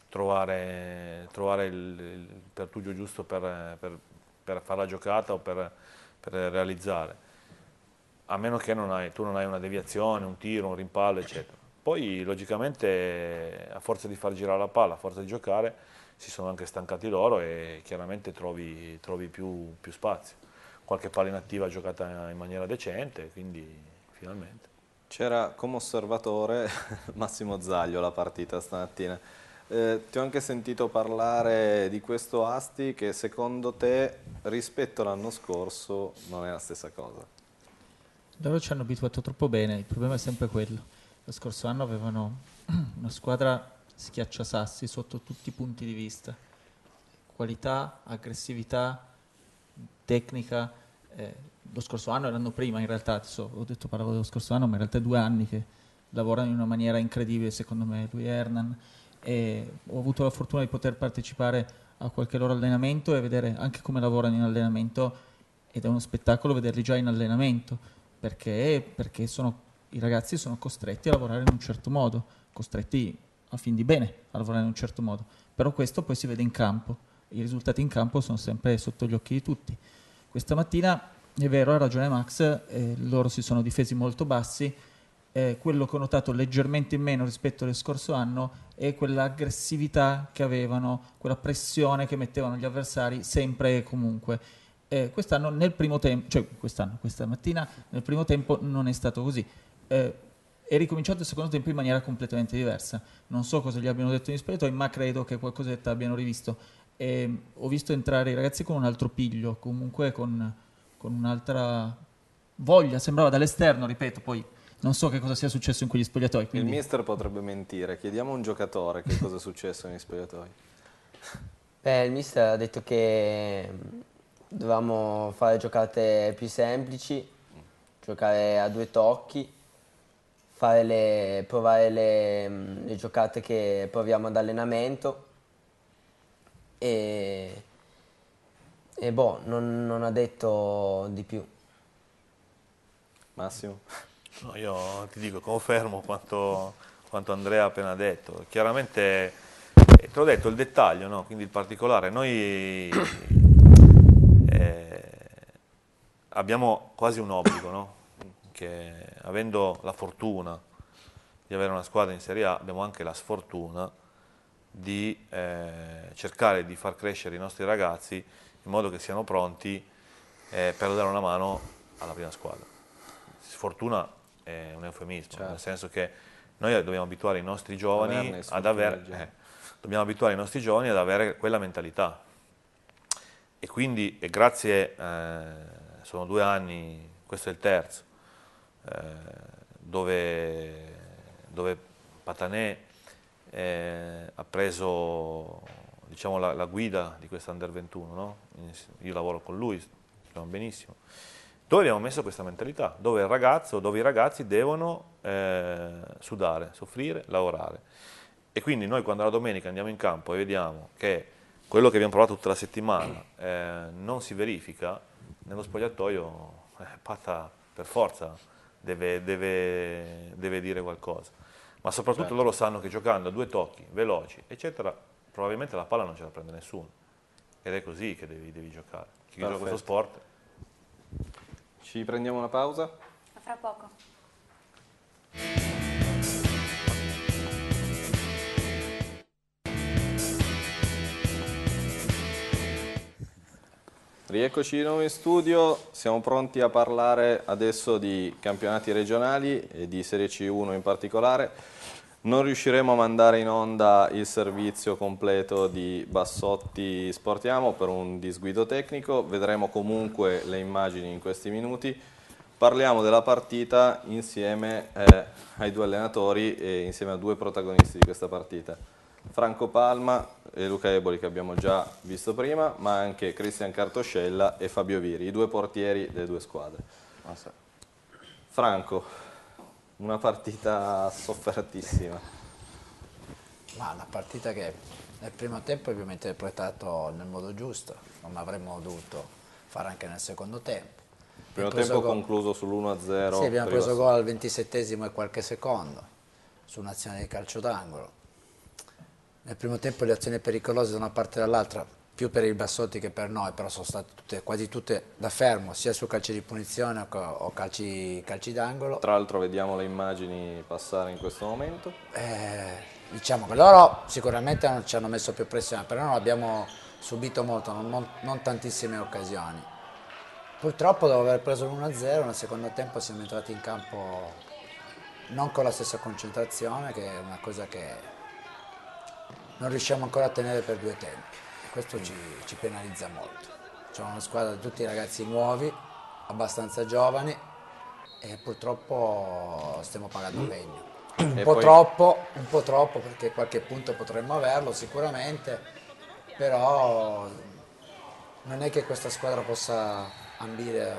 trovare, trovare il, il, pertugio giusto per, per, per, fare la giocata o per, per realizzare, a meno che non hai, tu non hai una deviazione, un tiro, un rimpallo, eccetera. Poi logicamente a forza di far girare la palla, a forza di giocare, si sono anche stancati loro e chiaramente trovi, trovi più, più, spazio. Qualche palla inattiva giocata in maniera decente, quindi finalmente. C'era come osservatore Massimo Zaglio la partita stamattina. Eh, ti ho anche sentito parlare di questo Asti che secondo te rispetto all'anno scorso non è la stessa cosa. Loro ci hanno abituato troppo bene, il problema è sempre quello lo scorso anno avevano una squadra schiacciasassi sotto tutti i punti di vista. Qualità, aggressività, tecnica. Eh, lo scorso anno e l'anno prima in realtà, adesso, ho detto parlavo dello scorso anno, ma in realtà è due anni che lavorano in una maniera incredibile secondo me lui e Hernan. E ho avuto la fortuna di poter partecipare a qualche loro allenamento e vedere anche come lavorano in allenamento ed è uno spettacolo vederli già in allenamento perché, perché sono i ragazzi sono costretti a lavorare in un certo modo, costretti a fin di bene a lavorare in un certo modo, però questo poi si vede in campo, i risultati in campo sono sempre sotto gli occhi di tutti. Questa mattina, è vero, ha ragione Max, eh, loro si sono difesi molto bassi, eh, quello che ho notato leggermente in meno rispetto allo scorso anno è quell'aggressività che avevano, quella pressione che mettevano gli avversari sempre e comunque. Eh, quest'anno nel primo tempo, cioè quest'anno, questa mattina nel primo tempo non è stato così eh, è ricominciato il secondo tempo in maniera completamente diversa. Non so cosa gli abbiano detto gli spogliatoi, ma credo che qualcosetta abbiano rivisto. E ehm, ho visto entrare i ragazzi con un altro piglio, comunque con, con un'altra voglia, sembrava dall'esterno, ripeto, poi non so che cosa sia successo in quegli spogliatoi. Quindi... Il mister potrebbe mentire, chiediamo a un giocatore che cosa è successo negli spogliatoi. Beh, il mister ha detto che mm, dovevamo fare giocate più semplici, giocare a due tocchi le, provare le, mm, le, giocate che proviamo ad allenamento e, e boh, non, non, ha detto di più. Massimo? No, io ti dico, confermo quanto, quanto Andrea ha appena detto. Chiaramente, eh, te l'ho detto, il dettaglio, no? quindi il particolare. Noi eh, abbiamo quasi un obbligo, no? perché avendo la fortuna di avere una squadra in Serie A, abbiamo anche la sfortuna di eh, cercare di far crescere i nostri ragazzi in modo che siano pronti eh, per dare una mano alla prima squadra. Sfortuna è un eufemismo, certo. nel senso che noi dobbiamo abituare i nostri giovani ad avere, eh, dobbiamo abituare i nostri giovani ad avere quella mentalità. E quindi, e grazie, eh, sono due anni, questo è il terzo, eh, dove, dove Patanè eh, ha preso diciamo, la, la, guida di questa Under 21, no? io lavoro con lui, stiamo benissimo, dove abbiamo messo questa mentalità, dove il ragazzo, dove i ragazzi devono eh, sudare, soffrire, lavorare. E quindi noi quando la domenica andiamo in campo e vediamo che quello che abbiamo provato tutta la settimana eh, non si verifica, nello spogliatoio eh, Pata per forza deve, deve, deve dire qualcosa. Ma soprattutto Beh. Certo. loro sanno che giocando a due tocchi, veloci, eccetera, probabilmente la palla non ce la prende nessuno. Ed è così che devi, devi giocare. Chi Perfetto. gioca questo sport. Ci prendiamo una pausa? A Fra poco. Rieccoci di nuovo in studio, siamo pronti a parlare adesso di campionati regionali e di Serie C1 in particolare. Non riusciremo a mandare in onda il servizio completo di Bassotti Sportiamo per un disguido tecnico, vedremo comunque le immagini in questi minuti. Parliamo della partita insieme eh, ai due allenatori e insieme a due protagonisti di questa partita. Franco Palma e Luca Eboli che abbiamo già visto prima, ma anche Cristian Cartoscella e Fabio Viri, i due portieri delle due squadre. Ah, Franco, una partita soffertissima. Ma una partita che nel primo tempo abbiamo interpretato nel modo giusto, non avremmo dovuto fare anche nel secondo tempo. Il primo tempo gol. concluso sull'1-0. Sì, abbiamo preso gol al ventisettesimo e qualche secondo su un'azione di calcio d'angolo nel primo tempo le azioni pericolose da una parte e dall'altra, più per il Bassotti che per noi, però sono state tutte, quasi tutte da fermo, sia su calci di punizione o calci, calci d'angolo. Tra l'altro vediamo le immagini passare in questo momento. Eh, diciamo che loro sicuramente non ci hanno messo più pressione, però non abbiamo subito molto, non, non, non tantissime occasioni. Purtroppo dopo aver preso l'1-0 nel secondo tempo siamo entrati in campo non con la stessa concentrazione, che è una cosa che non riusciamo ancora a tenere per due tempi. Questo ci, ci, penalizza molto. C'è una squadra di tutti i ragazzi nuovi, abbastanza giovani e purtroppo stiamo pagando pegno. Un, po poi... troppo, un po' troppo perché qualche punto potremmo averlo sicuramente, però non è che questa squadra possa ambire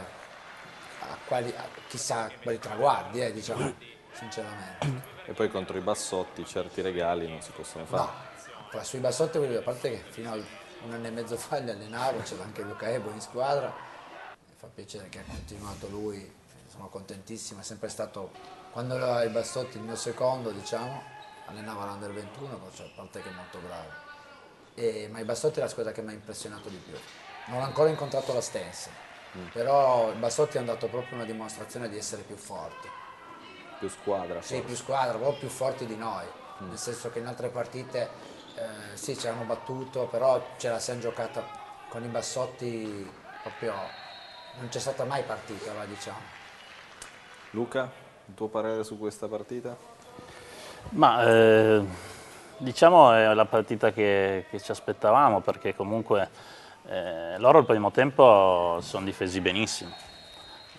a, quali, a chissà quali traguardi, eh, diciamo, sinceramente. E poi contro i bassotti certi regali non si possono fare. No. Allora, sui bassotti voglio a parte che fino a un anno e mezzo fa li allenavo, c'era anche Luca Ebo in squadra, mi fa piacere che ha continuato lui, sono contentissimo, è sempre stato, quando era il bassotti il mio secondo diciamo, allenava l'Under 21, cioè, a parte che è molto bravo. E, ma i Bassotti è la squadra che mi ha impressionato di più. Non ho ancora incontrato la Stens, mm. però il Bassotti ha dato proprio una dimostrazione di essere più forti. Più squadra. Sì, forse. più squadra, proprio più forti di noi. Mm. Nel senso che in altre partite eh, sì ci hanno battuto, però ce la siamo giocata con i Bassotti proprio, non c'è stata mai partita, va, diciamo. Luca, il tuo parere su questa partita? Ma eh, diciamo è la partita che, che ci aspettavamo perché comunque eh, loro al primo tempo sono difesi benissimo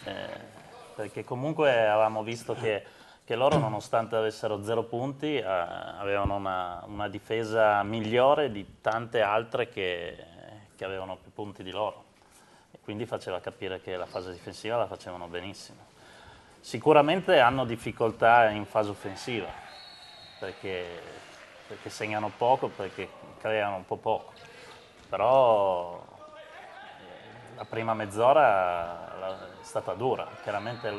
eh, perché comunque avevamo visto che che loro nonostante avessero zero punti eh, avevano una, una, difesa migliore di tante altre che, che avevano più punti di loro. E quindi faceva capire che la fase difensiva la facevano benissimo. Sicuramente hanno difficoltà in fase offensiva, perché, perché segnano poco, perché creano un po' poco. Però eh, la prima mezz'ora è stata dura, chiaramente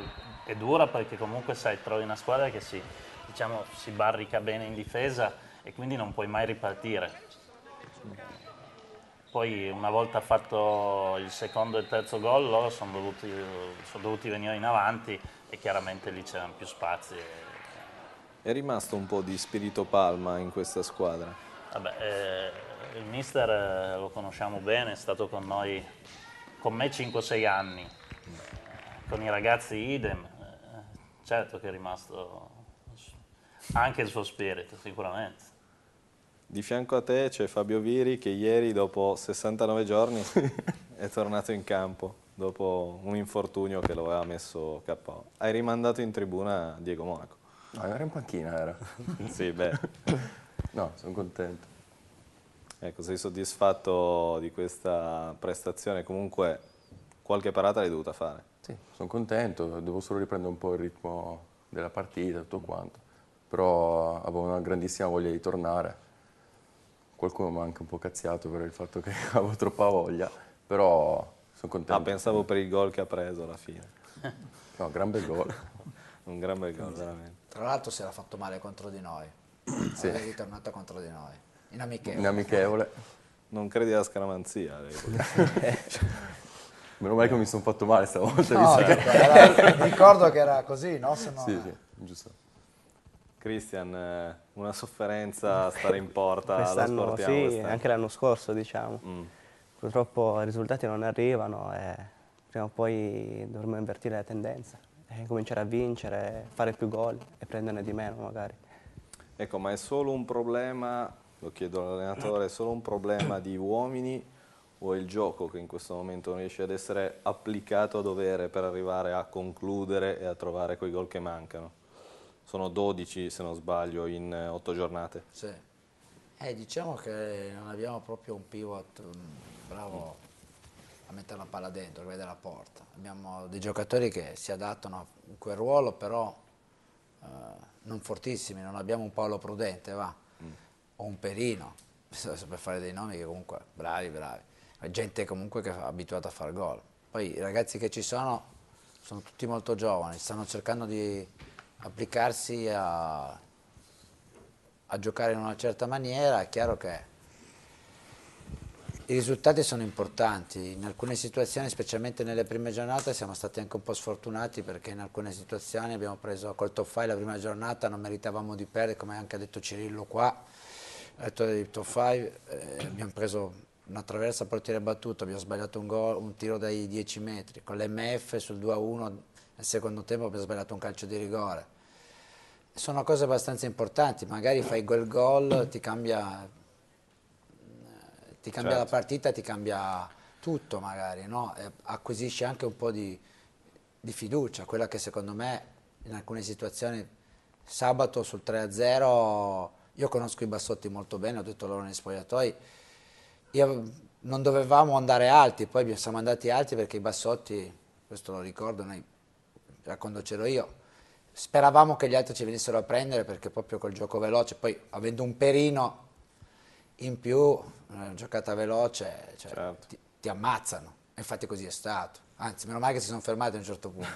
è dura perché comunque sai, trovi una squadra che si, diciamo, si barrica bene in difesa e quindi non puoi mai ripartire. Poi una volta fatto il secondo e il terzo gol loro sono dovuti, sono dovuti venire in avanti e chiaramente lì c'erano più spazi. È rimasto un po' di spirito palma in questa squadra? Vabbè, eh, il mister eh, lo conosciamo bene, è stato con noi, con me 5-6 anni, con i ragazzi idem, certo che è rimasto anche il suo spirito, sicuramente. Di fianco a te c'è Fabio Viri che ieri dopo 69 giorni è tornato in campo dopo un infortunio che lo aveva messo KO. Hai rimandato in tribuna Diego Monaco. No, era in panchina era. sì, beh. no, sono contento. Ecco, sei soddisfatto di questa prestazione? Comunque qualche parata l'hai dovuta fare. Sì, sono contento, devo solo riprendere un po' il ritmo della partita, tutto quanto, però avevo una grandissima voglia di tornare. Qualcuno mi ha anche un po' cazziato per il fatto che avevo troppa voglia, però sono contento. Ah, pensavo per il gol che ha preso alla fine. No, gran bel gol. un gran bel gol, veramente. Tra l'altro si era fatto male contro di noi. Sì. È ritornato contro di noi. Inamichevole. Inamichevole. Non credi alla scaramanzia. Eh? Lei. Cioè, Meno male che mi sono fatto male stavolta. No, mi certo, ricordo che era così, no? Se no sì, sì, giusto. Cristian, eh, una sofferenza stare in porta quest'anno, Sì, quest'anno. anche l'anno scorso, diciamo. Mm. Purtroppo i risultati non arrivano e prima o poi dovremmo invertire la tendenza e eh, cominciare a vincere, fare più gol e prenderne di meno magari. Ecco, ma è solo un problema, lo chiedo all'allenatore, è solo un problema di uomini o è il gioco che in questo momento non riesce ad essere applicato a dovere per arrivare a concludere e a trovare quei gol che mancano? Sono 12 se non sbaglio in 8 eh, giornate. Sì. Eh, diciamo che non abbiamo proprio un pivot mm, bravo a mettere la palla dentro, a vedere la porta. Abbiamo dei giocatori che si adattano a quel ruolo, però eh, non fortissimi, non abbiamo un Paolo Prudente, va, mm. o un Perino, per fare dei nomi che comunque bravi, bravi gente comunque che è abituata a far gol. Poi i ragazzi che ci sono sono tutti molto giovani, stanno cercando di applicarsi a, a giocare in una certa maniera, è chiaro che i risultati sono importanti, in alcune situazioni, specialmente nelle prime giornate, siamo stati anche un po' sfortunati perché in alcune situazioni abbiamo preso col top 5 la prima giornata, non meritavamo di perdere, come ha anche detto Cirillo qua, ha detto il top 5, eh, abbiamo preso una traversa portiere battuto, abbiamo sbagliato un, gol, un tiro dai 10 metri, con l'MF sul 2-1 nel secondo tempo abbiamo sbagliato un calcio di rigore. Sono cose abbastanza importanti, magari fai quel gol, ti cambia, eh, ti cambia certo. la partita, ti cambia tutto magari, no? acquisisci anche un po' di, di fiducia, quella che secondo me in alcune situazioni sabato sul 3-0 io conosco i Bassotti molto bene, ho detto loro nei spogliatoi, io, non dovevamo andare alti, poi siamo andati alti perché i bassotti, questo lo ricordo, noi, quando c'ero io, speravamo che gli altri ci venissero a prendere perché proprio col gioco veloce, poi avendo un perino in più, una giocata veloce, cioè, certo. ti, ti, ammazzano. Infatti così è stato. Anzi, meno male che si sono fermati a un certo punto.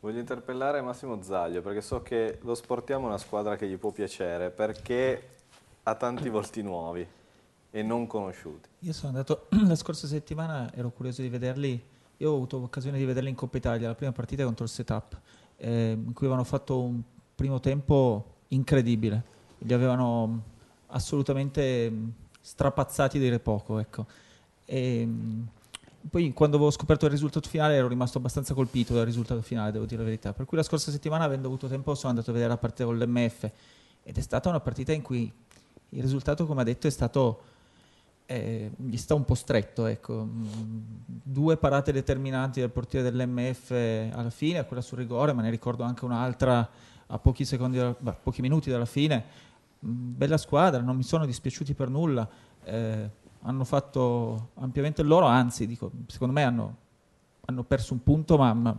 Voglio interpellare Massimo Zaglio perché so che lo sportiamo è una squadra che gli può piacere perché ha tanti volti nuovi e non conosciuti. Io sono andato la scorsa settimana, ero curioso di vederli. Io ho avuto occasione di vederli in Coppa Italia, la prima partita contro il setup, eh, in cui avevano fatto un primo tempo incredibile. Li avevano mm, assolutamente mm, strapazzati dire poco. Ecco. E, ehm, poi quando avevo scoperto il risultato finale ero rimasto abbastanza colpito dal risultato finale, devo dire la verità. Per cui la scorsa settimana, avendo avuto tempo, sono andato a vedere la partita con l'MF ed è stata una partita in cui il risultato, come ha detto, è stato eh, gli sta un po' stretto. Ecco. Due parate determinanti dal portiere dell'MF alla fine, quella sul rigore, ma ne ricordo anche un'altra a pochi, secondi, a pochi minuti dalla fine. Bella squadra, non mi sono dispiaciuti per nulla. Eh, hanno fatto ampiamente il loro, anzi, dico, secondo me hanno, hanno perso un punto, ma, ma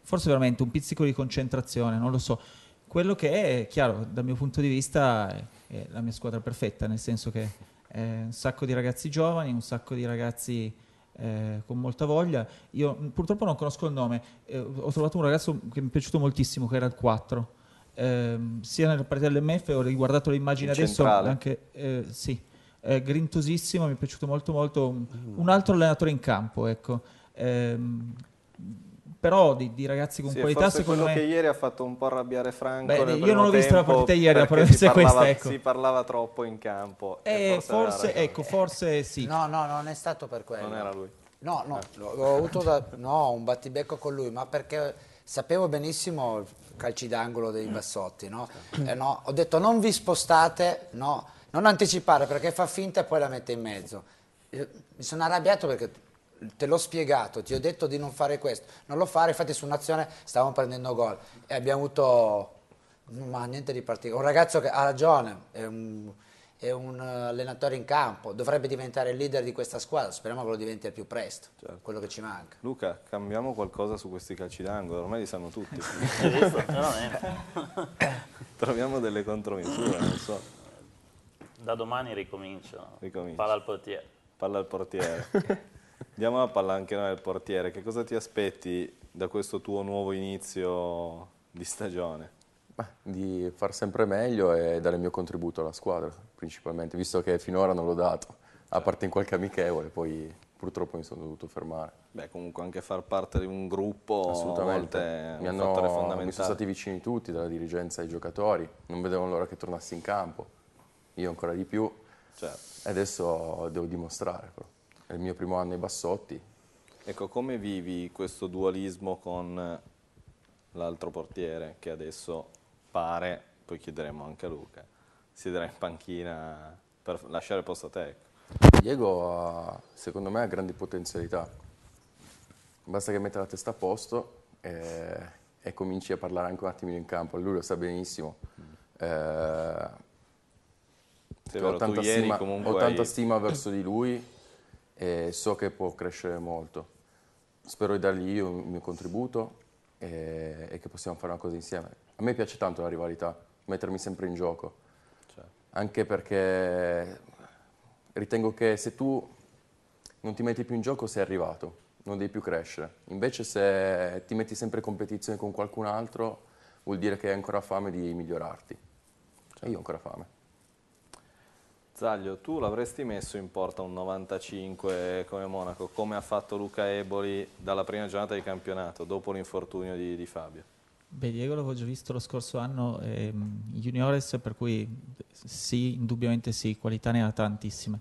forse veramente un pizzico di concentrazione, non lo so. Quello che è, chiaro, dal mio punto di vista, è, è la mia squadra perfetta, nel senso che eh, un sacco di ragazzi giovani, un sacco di ragazzi eh, con molta voglia. Io mm, purtroppo non conosco il nome, eh, ho trovato un ragazzo che mi è piaciuto moltissimo, che era il 4. Ehm, sia nella partita dell'MF, ho riguardato le immagini adesso, centrale. anche eh, sì, grintosissimo, mi è piaciuto molto molto. Mm. Un altro allenatore in campo, ecco. Ehm, però di, di ragazzi con sì, qualità secondo me... che ieri ha fatto un po' arrabbiare Franco Beh, io non ho visto la partita ieri, la partita questa, ecco. Si parlava troppo in campo. Eh, forse, forse ecco, forse sì. No, no, non è stato per quello. Non era lui. No, no, eh. ho avuto da, no, un battibecco con lui, ma perché sapevo benissimo calci d'angolo dei mm. Bassotti, no? Eh, no? Ho detto non vi spostate, no, non anticipare perché fa finta e poi la mette in mezzo. Mi sono arrabbiato perché te l'ho spiegato, ti ho detto di non fare questo, non lo fare, infatti su un'azione stavamo prendendo gol e abbiamo avuto ma niente di particolare, un ragazzo che ha ragione, è un, è un, eh, allenatore in campo, dovrebbe diventare il leader di questa squadra, speriamo che lo diventi al più presto, certo. quello che ci manca. Luca, cambiamo qualcosa su questi calci d'angolo, ormai li sanno tutti. Troviamo delle contromisure, non so. Da domani ricomincio, Ricominci. palla al portiere. Palla al portiere. Diamo la palla anche noi al portiere. Che cosa ti aspetti da questo tuo nuovo inizio di stagione? Beh, di far sempre meglio e dare il mio contributo alla squadra, principalmente, visto che finora non l'ho dato, a certo. parte in qualche amichevole, poi purtroppo mi sono dovuto fermare. Beh, comunque anche far parte di un gruppo Assolutamente. Volte mi un hanno, fattore fondamentale. Mi sono stati vicini tutti, dalla dirigenza ai giocatori, non vedevano l'ora che tornassi in campo, io ancora di più, certo. e adesso devo dimostrare però è il mio primo anno ai Bassotti. Ecco, come vivi questo dualismo con eh, l'altro portiere che adesso pare, poi chiederemo anche a Luca, siederà in panchina per lasciare posto a te? Ecco. Diego ha, secondo me ha grandi potenzialità, basta che metta la testa a posto e, e cominci a parlare anche un attimino in campo, lui lo sa benissimo. Mm. Eh, ho tanta, stima, ho tanta hai... stima verso di lui, e so che può crescere molto. Spero di dargli io il mio contributo e, e che possiamo fare una cosa insieme. A me piace tanto la rivalità, mettermi sempre in gioco, cioè. anche perché ritengo che se tu non ti metti più in gioco sei arrivato, non devi più crescere. Invece se ti metti sempre in competizione con qualcun altro vuol dire che hai ancora fame di migliorarti. Cioè, io ho ancora fame. Zaglio, tu l'avresti messo in porta un 95 come Monaco, come ha fatto Luca Eboli dalla prima giornata di campionato, dopo l'infortunio di, di Fabio? Beh, Diego l'avevo già visto lo scorso anno, ehm, juniores, per cui sì, indubbiamente sì, qualità ne ha tantissime.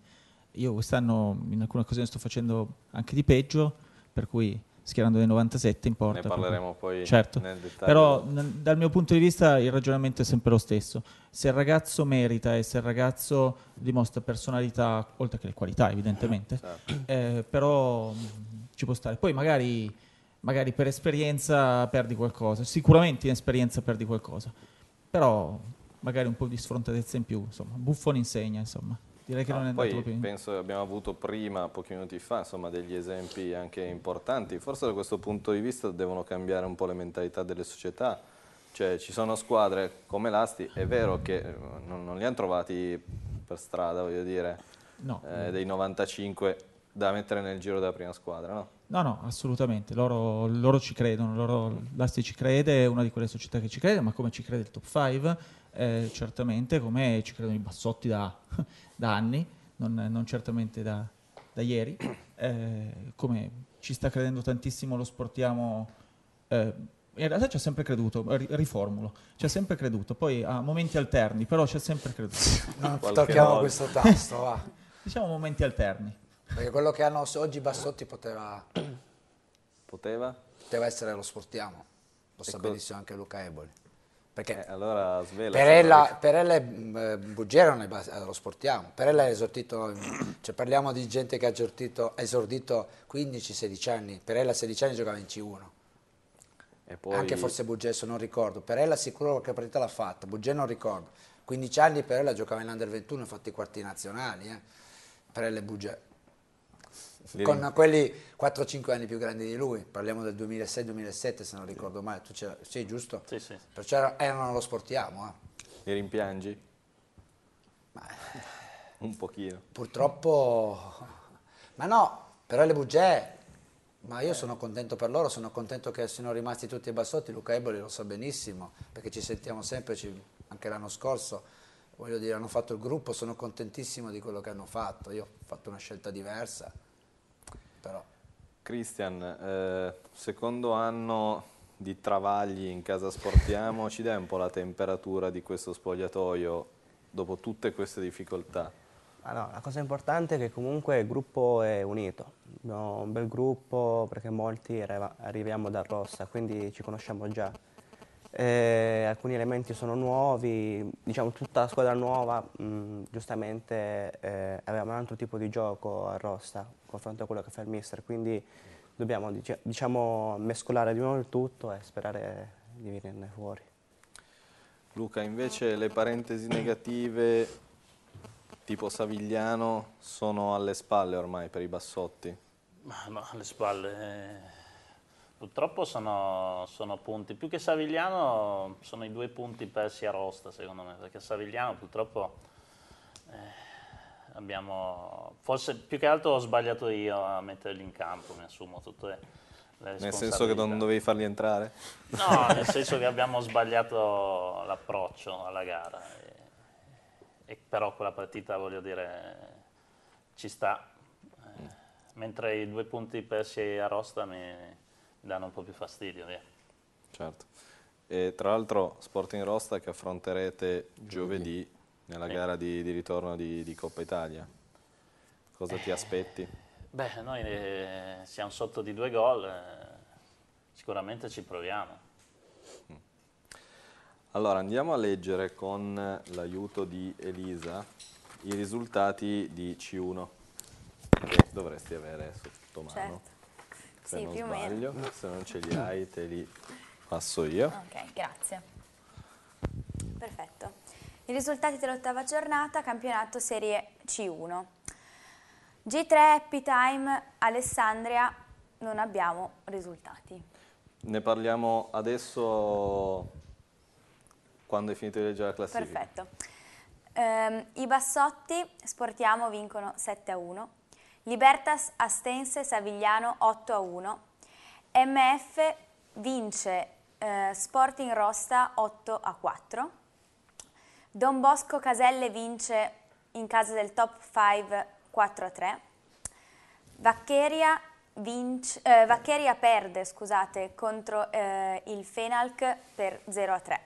Io quest'anno in alcune occasioni sto facendo anche di peggio, per cui schierando nel 97 in porta. Ne parleremo poi certo. nel dettaglio. Però n- dal mio punto di vista il ragionamento è sempre lo stesso. Se il ragazzo merita e se il ragazzo dimostra personalità, oltre che le qualità evidentemente, eh, certo. eh, però mh, mm, ci può stare. Poi magari, magari, per esperienza perdi qualcosa, sicuramente in esperienza perdi qualcosa, però magari un po' di sfrontatezza in più, insomma, buffone insegna, insomma direi che no, ah, non è poi andato bene. Penso che abbiamo avuto prima, pochi minuti fa, insomma, degli esempi anche importanti. Forse da questo punto di vista devono cambiare un po' le mentalità delle società. Cioè, ci sono squadre come l'Asti, è vero che eh, non, non li hanno trovati per strada, voglio dire, no. eh, dei 95 da mettere nel giro della prima squadra, no? No, no, assolutamente, loro, loro ci credono, loro, l'Asti ci crede, è una di quelle società che ci crede, ma come ci crede il top 5, eh, certamente, come ci credono i bassotti da, da anni, non, non, certamente da, da ieri, eh, come ci sta credendo tantissimo lo sportiamo. Eh, in realtà ci ha sempre creduto, riformulo, ci ha sempre creduto, poi a momenti alterni, però ci ha sempre creduto. tocchiamo volta. questo tasto, va. diciamo momenti alterni. Perché quello che hanno oggi Bassotti poteva... Poteva? Poteva essere lo sportiamo, lo sa ecco. benissimo anche Luca Eboli. Perché eh, allora svela. Perella, Perella e non è eh, ne eh, lo sportiamo. Perella ha esordito, cioè parliamo di gente che ha esortito, esordito 15-16 anni. Perella a 16 anni giocava in C1. Poi... Anche forse Buggero, non ricordo. Perella sicuro che partita l'ha fatta, Buggero non ricordo. 15 anni Perella giocava in Under 21, ha fatto i quarti nazionali. Eh. Perella e Buggero con quelli 4-5 anni più grandi di lui, parliamo del 2006-2007 se non ricordo male, tu c'era, sì giusto? Sì, sì. Perciò erano lo sportiamo. Eh. Li rimpiangi? Ma... Un pochino. Purtroppo, ma no, però le bugie, ma io sono contento per loro, sono contento che siano rimasti tutti i bassotti, Luca Eboli lo sa so benissimo, perché ci sentiamo sempre, ci, anche l'anno scorso voglio dire, hanno fatto il gruppo, sono contentissimo di quello che hanno fatto, io ho fatto una scelta diversa, però. Cristian, eh, secondo anno di travagli in casa sportiamo, ci dai un po' la temperatura di questo spogliatoio dopo tutte queste difficoltà? Allora, ah, la cosa importante è che comunque il gruppo è unito, abbiamo un bel gruppo perché molti arriviamo da Rossa, quindi ci conosciamo già eh, alcuni elementi sono nuovi, diciamo tutta la squadra nuova mh, mm, giustamente eh, aveva un altro tipo di gioco a Rosta in confronto a quello che fa il mister, quindi dobbiamo diciamo, mescolare di nuovo il tutto e sperare di venirne fuori. Luca, invece le parentesi negative tipo Savigliano sono alle spalle ormai per i Bassotti? Ma no, alle spalle... Eh Purtroppo sono, sono, punti, più che Savigliano sono i due punti persi a Rosta secondo me, perché Savigliano purtroppo eh, abbiamo, forse più che altro ho sbagliato io a metterli in campo, mi assumo tutte le Nel senso che non dovevi farli entrare? No, nel senso che abbiamo sbagliato l'approccio alla gara, e, e però quella partita voglio dire ci sta, eh, mentre i due punti persi a Rosta mi danno un po' più fastidio. Via. Certo. E tra l'altro Sporting Rosta che affronterete giovedì, nella eh. gara di, di ritorno di, di, Coppa Italia. Cosa eh. ti aspetti? Beh, noi eh, siamo sotto di due gol, eh, sicuramente ci proviamo. Mm. Allora andiamo a leggere con l'aiuto di Elisa i risultati di C1 che dovresti avere sotto mano. Certo se sì, non sbaglio, meno. se non ce li hai te li passo io. Ok, grazie. Perfetto. I risultati dell'ottava giornata, campionato Serie C1. G3 Happy Time Alessandria non abbiamo risultati. Ne parliamo adesso quando è finito di leggere la classifica. Perfetto. Um, I Bassotti Sportiamo vincono 7 a 1, Libertas astense Savigliano 8 a 1, MF vince eh, Sporting Rosta 8 a 4, Don Bosco Caselle vince in casa del top 5 4 a 3, Vaccheria, vince, eh, Vaccheria perde scusate, contro eh, il Fenalc per 0 a 3.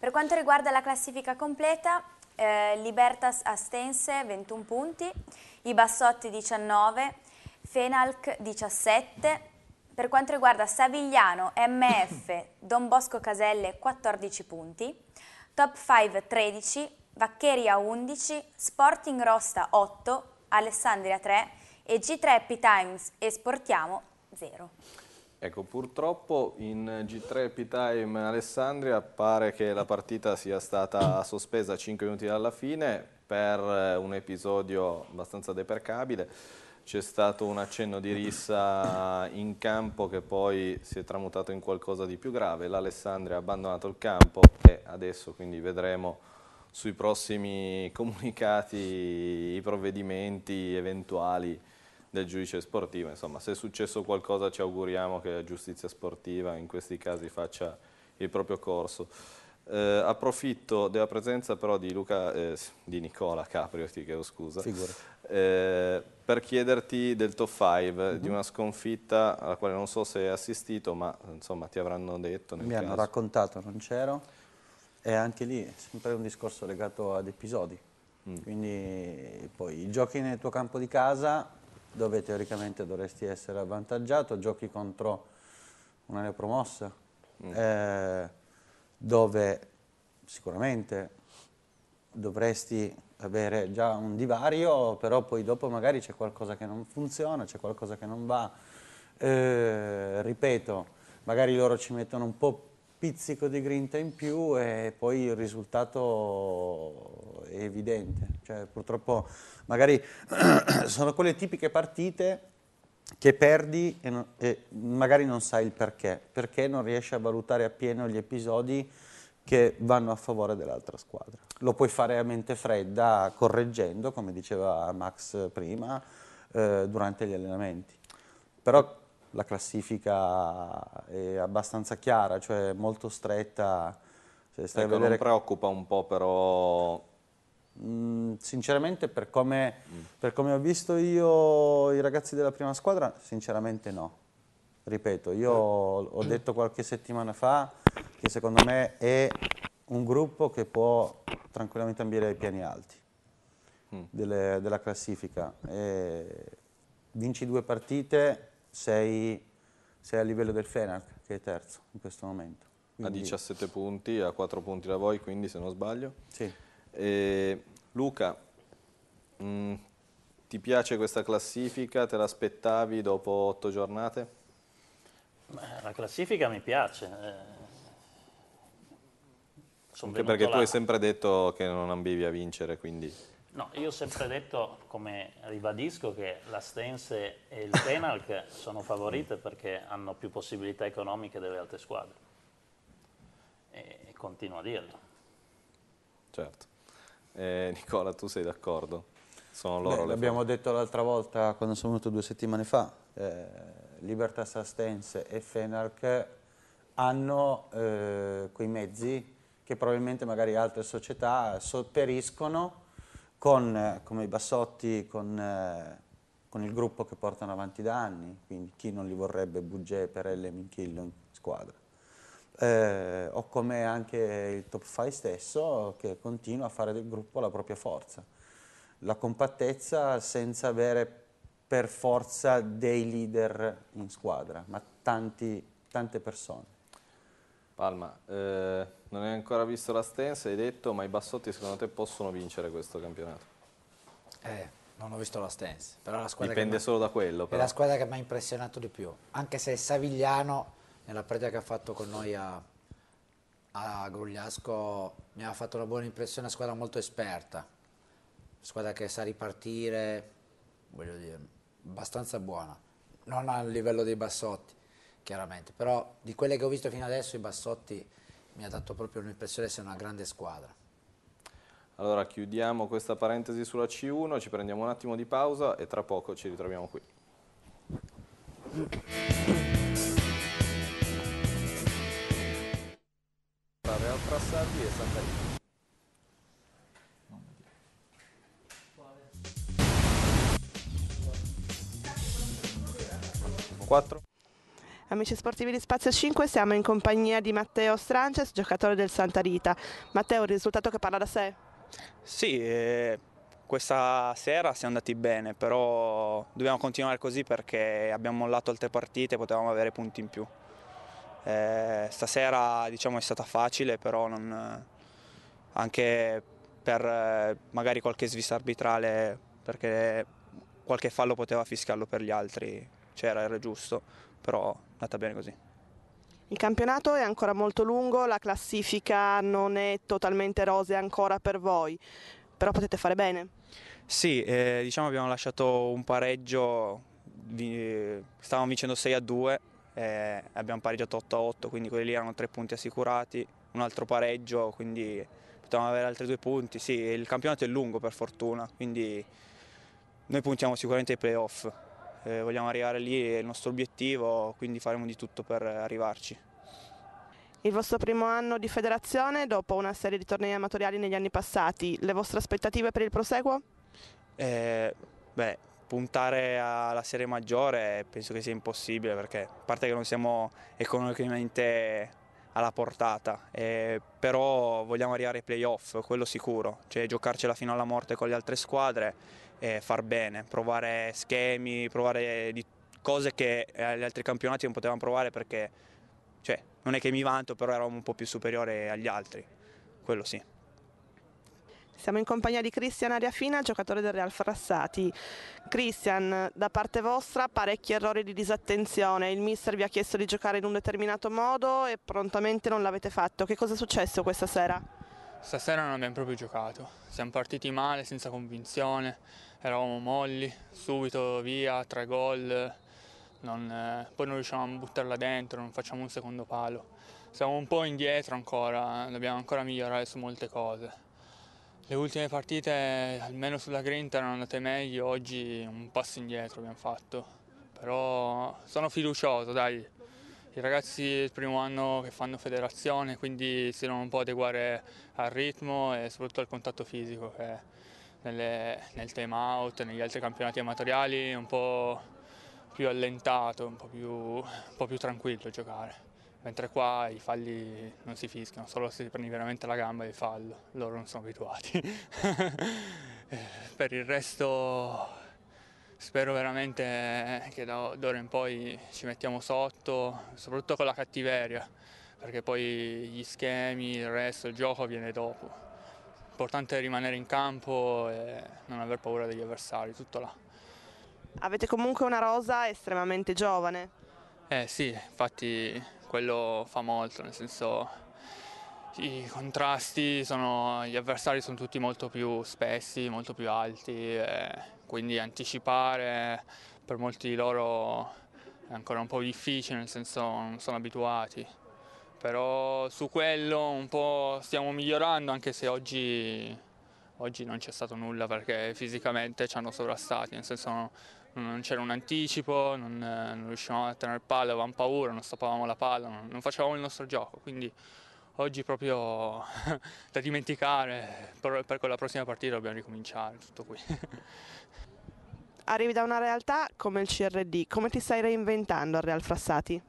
Per quanto riguarda la classifica completa, eh, Libertas Astense 21 punti, i Bassotti 19, Fenalc 17, per quanto riguarda Savigliano, MF, Don Bosco Caselle 14 punti, Top 5 13, Vaccheria 11, Sporting Rosta 8, Alessandria 3 e G3 Happy Times e Sportiamo 0. Ecco, purtroppo in G3 Happy Time Alessandria pare che la partita sia stata sospesa 5 minuti dalla fine per eh, un episodio abbastanza deprecabile. C'è stato un accenno di rissa in campo che poi si è tramutato in qualcosa di più grave. L'Alessandria ha abbandonato il campo e adesso quindi vedremo sui prossimi comunicati i provvedimenti eventuali del giudice sportivo. Insomma, se è successo qualcosa ci auguriamo che la giustizia sportiva in questi casi faccia il proprio corso. Eh, approfitto della presenza però di, Luca, eh, di Nicola Caprio, ti chiedo scusa, eh, per chiederti del top 5, mm -hmm. di mhm. una sconfitta alla quale non so se hai assistito, ma insomma ti avranno detto. Mi caso. hanno raccontato, non c'ero, e anche lì è sempre un discorso legato ad episodi. Mm. Quindi poi giochi nel tuo campo di casa dove teoricamente dovresti essere avvantaggiato, giochi contro una neopromossa. Mm eh, dove sicuramente dovresti avere già un divario, però poi dopo magari c'è qualcosa che non funziona, c'è qualcosa che non va. Eh, ripeto, magari loro ci mettono un po' pizzico di grinta in più e poi il risultato è evidente. Cioè, purtroppo magari sono quelle tipiche partite che perdi e, no, e, magari non sai il perché, perché non riesci a valutare appieno gli episodi che vanno a favore dell'altra squadra. Lo puoi fare a mente fredda, correggendo, come diceva Max prima, eh, durante gli allenamenti. Però la classifica è abbastanza chiara, cioè molto stretta. Cioè, ecco, vedere... Non preoccupa un po' però Mm, sinceramente, per come, mm. per come, ho visto io i ragazzi della prima squadra, sinceramente no. Ripeto, io eh. ho detto qualche settimana fa che secondo me è un gruppo che può tranquillamente ambire ai piani alti mm. delle, della classifica. E vinci due partite, sei, sei a livello del Fenac, che è terzo in questo momento. Quindi, a 17 punti, a 4 punti da voi, quindi se non sbaglio. Sì. Eh, Luca, mh, mm, ti piace questa classifica? Te l'aspettavi dopo otto giornate? La classifica mi piace. Eh, Anche perché là. tu hai sempre detto che non ambivi a vincere, quindi... No, io ho sempre detto, come ribadisco, che la Stense e il Penalc sono favorite perché hanno più possibilità economiche delle altre squadre. E, e continuo a dirlo. Certo. Eh, Nicola, tu sei d'accordo? Sono loro Beh, le L'abbiamo detto l'altra volta, quando sono venuto due settimane fa, eh, Libertas Astense e Fenarc hanno eh, quei mezzi che probabilmente magari altre società sopperiscono con, come i bassotti, con, eh, con, il gruppo che portano avanti da anni, quindi chi non li vorrebbe Bugge, Perelle, Minchillo in squadra eh, o come anche il Top 5 stesso che continua a fare del gruppo la propria forza. La compattezza senza avere per forza dei leader in squadra, ma tanti, tante persone. Palma, eh, non hai ancora visto la stance, hai detto, ma i bassotti secondo te possono vincere questo campionato? Eh, non ho visto la stance, però la squadra Dipende solo da quello. Però. È la squadra che mi ha impressionato di più, anche se Savigliano nella pratica che ha fatto con noi a, a Grugliasco mi ha fatto una buona impressione, una squadra molto esperta, una squadra che sa ripartire, voglio dire, abbastanza buona, non al livello dei Bassotti chiaramente, però di quelle che ho visto fino adesso i Bassotti mi ha dato proprio l'impressione di essere una grande squadra. Allora chiudiamo questa parentesi sulla C1, ci prendiamo un attimo di pausa e tra poco ci ritroviamo qui. Real Trassardi e Sant'Aiuto. Quattro. Amici sportivi di Spazio 5, siamo in compagnia di Matteo Strances, giocatore del Santa Rita. Matteo, il risultato che parla da sé? Sì, eh, questa sera siamo andati bene, però dobbiamo continuare così perché abbiamo mollato altre partite e potevamo avere punti in più. Eh, stasera diciamo, è stata facile, però non, eh, anche per eh, magari qualche svista arbitrale, perché qualche fallo poteva fischiarlo per gli altri, c'era, era giusto, però è andata bene così. Il campionato è ancora molto lungo, la classifica non è totalmente rosea ancora per voi, però potete fare bene. Sì, eh, diciamo abbiamo lasciato un pareggio, eh, stavamo vincendo 6 a 2, eh, abbiamo pareggiato 8 a 8, quindi quelli lì erano tre punti assicurati, un altro pareggio, quindi potevamo avere altri due punti. Sì, il campionato è lungo per fortuna, quindi noi puntiamo sicuramente ai playoff, eh, vogliamo arrivare lì, è il nostro obiettivo, quindi faremo di tutto per arrivarci. Il vostro primo anno di federazione, dopo una serie di tornei amatoriali negli anni passati, le vostre aspettative per il proseguo? Eh, beh, puntare alla serie maggiore penso che sia impossibile perché a parte che non siamo economicamente alla portata, eh, però vogliamo arrivare ai playoff, quello sicuro, cioè giocarcela fino alla morte con le altre squadre e far bene, provare schemi, provare cose che agli eh, altri campionati non potevamo provare perché cioè, non è che mi vanto, però eravamo un po' più superiori agli altri, quello sì. Siamo in compagnia di Cristian Ariafina, giocatore del Real Frassati. Cristian, da parte vostra parecchi errori di disattenzione. Il mister vi ha chiesto di giocare in un determinato modo e prontamente non l'avete fatto. Che cosa è successo questa sera? Stasera non abbiamo proprio giocato. Siamo partiti male, senza convinzione, eravamo molli, subito via, tre gol. Non, eh, poi non riusciamo a buttarla dentro, non facciamo un secondo palo. Siamo un po' indietro ancora, dobbiamo ancora migliorare su molte cose. Le ultime partite, almeno sulla grinta, erano andate meglio, oggi un passo indietro abbiamo fatto, però sono fiducioso, dai. I ragazzi il primo anno che fanno federazione, quindi si devono un po' adeguare al ritmo e soprattutto al contatto fisico, che nelle, nel time out, negli altri campionati amatoriali è un po' più allentato, un po' più, un po più tranquillo giocare mentre qua i falli non si fischiano, solo se ti prendi veramente la gamba e fallo, loro non sono abituati. Eh, per il resto spero veramente che da, da ora in poi ci mettiamo sotto, soprattutto con la cattiveria, perché poi gli schemi, il resto, il gioco viene dopo. L'importante è rimanere in campo e non aver paura degli avversari, tutto là. Avete comunque una rosa estremamente giovane. Eh sì, infatti quello fa molto, nel senso i contrasti, sono, gli avversari sono tutti molto più spessi, molto più alti, quindi anticipare per molti di loro è ancora un po' difficile, nel senso non sono abituati. Però su quello un po' stiamo migliorando, anche se oggi, oggi non c'è stato nulla perché fisicamente ci hanno sovrastati, nel senso non c'era un anticipo, non, non, riuscivamo a tenere palla, avevamo paura, non stoppavamo la palla, non, non facevamo il nostro gioco, quindi oggi proprio da dimenticare, per, per quella prossima partita dobbiamo ricominciare, tutto qui. Arrivi da una realtà come il CRD, come ti stai reinventando a Real Frassati?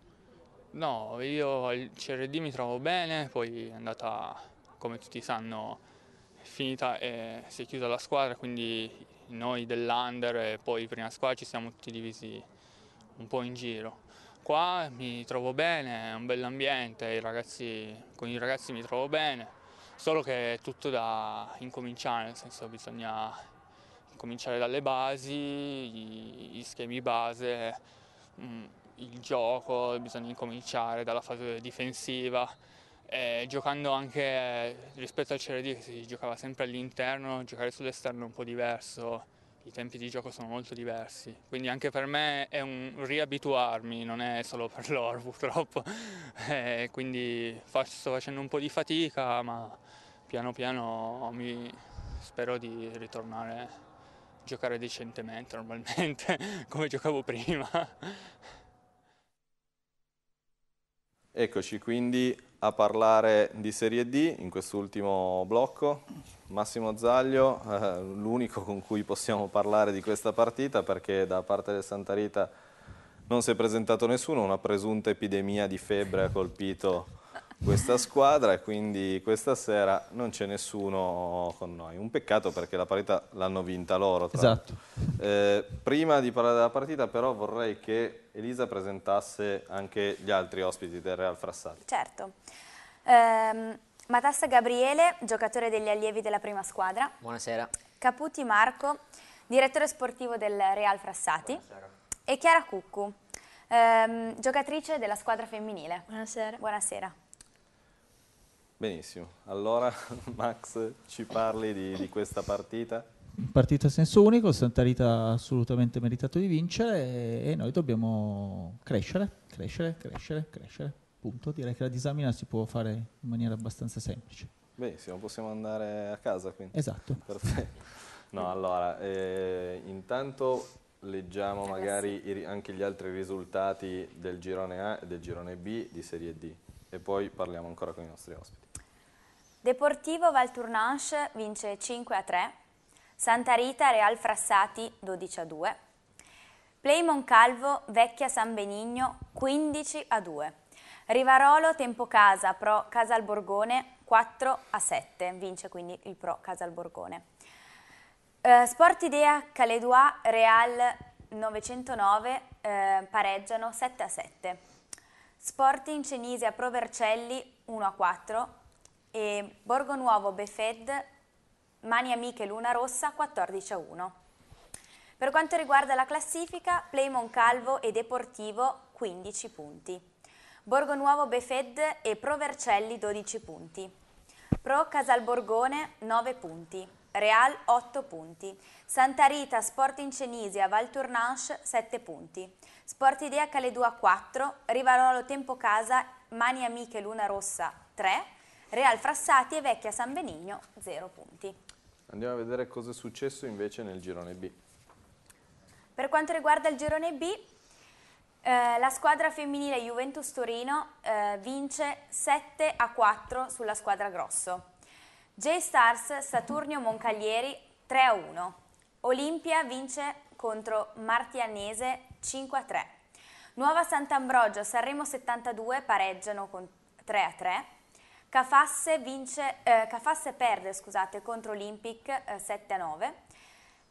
No, io al CRD mi trovo bene, poi è andata, come tutti sanno, è finita e si è chiusa la squadra, quindi noi dell'Under e poi prima squadra ci siamo tutti divisi un po' in giro. Qua mi trovo bene, è un bell'ambiente, con i ragazzi mi trovo bene, solo che è tutto da incominciare, nel senso bisogna cominciare dalle basi, gli, schemi base, mm, il gioco, bisogna incominciare dalla fase difensiva, eh, giocando anche rispetto al Ceredì che si giocava sempre all'interno, giocare sull'esterno è un po' diverso, i tempi di gioco sono molto diversi, quindi anche per me è un riabituarmi, non è solo per loro purtroppo, eh, quindi faccio, sto facendo un po' di fatica ma piano piano mi, spero di ritornare a giocare decentemente normalmente come giocavo prima. Eccoci quindi a parlare di Serie D in quest'ultimo blocco. Massimo Zaglio, eh, l'unico con cui possiamo parlare di questa partita perché da parte del Santa Rita non si è presentato nessuno, una presunta epidemia di febbre ha colpito questa squadra e quindi questa sera non c'è nessuno con noi. Un peccato perché la parità l'hanno vinta loro. esatto. Eh, prima di parlare della partita però vorrei che Elisa presentasse anche gli altri ospiti del Real Frassati. Certo. Eh, Matassa Gabriele, giocatore degli allievi della prima squadra. Buonasera. Caputi Marco, direttore sportivo del Real Frassati. Buonasera. E Chiara Cuccu, ehm, giocatrice della squadra femminile. Buonasera. Buonasera. Benissimo, allora Max ci parli di, di questa partita? Partita a senso unico, Santa Rita ha assolutamente meritato di vincere e, e noi dobbiamo crescere, crescere, crescere, crescere, punto. Direi che la disamina si può fare in maniera abbastanza semplice. Benissimo, possiamo andare a casa quindi. Esatto. Perfetto. No, allora, eh, intanto leggiamo magari i, anche gli altri risultati del girone A e del girone B di Serie D e poi parliamo ancora con i nostri ospiti. Deportivo Valtournanche vince 5 a 3, Santa Rita Real Frassati 12 a 2, Playmon Calvo Vecchia San Benigno 15 a 2, Rivarolo Tempo Casa Pro Casal Borgone 4 a 7, vince quindi il Pro Casal Borgone. Eh, Sportidea Caledua Real 909 eh, pareggiano 7 a 7. Sporting Cenisea Pro Vercelli 1 a 4, e Borgo Nuovo Befed, Mani Amiche Luna Rossa 14 a 1. Per quanto riguarda la classifica, Playmon Calvo e Deportivo 15 punti. Borgo Nuovo Befed e Pro Vercelli 12 punti. Pro Casalborgone 9 punti. Real 8 punti. Santa Rita Sporting Cenisio Valtournanche 7 punti. Sportidea Caledua 4. Rivarolo Tempo Casa Mani Amiche Luna Rossa 3. Real Frassati e Vecchia San Benigno 0 punti. Andiamo a vedere cosa è successo invece nel girone B. Per quanto riguarda il girone B, eh, la squadra femminile Juventus Torino eh, vince 7 a 4 sulla squadra grosso. J-Stars Saturnio Moncaglieri 3 a 1. Olimpia vince contro Martianese 5 a 3. Nuova Sant'Ambrogio Sanremo 72 pareggiano con 3 a 3. Cafasse, vince, eh, Cafasse perde scusate, contro Olympic eh, 7-9,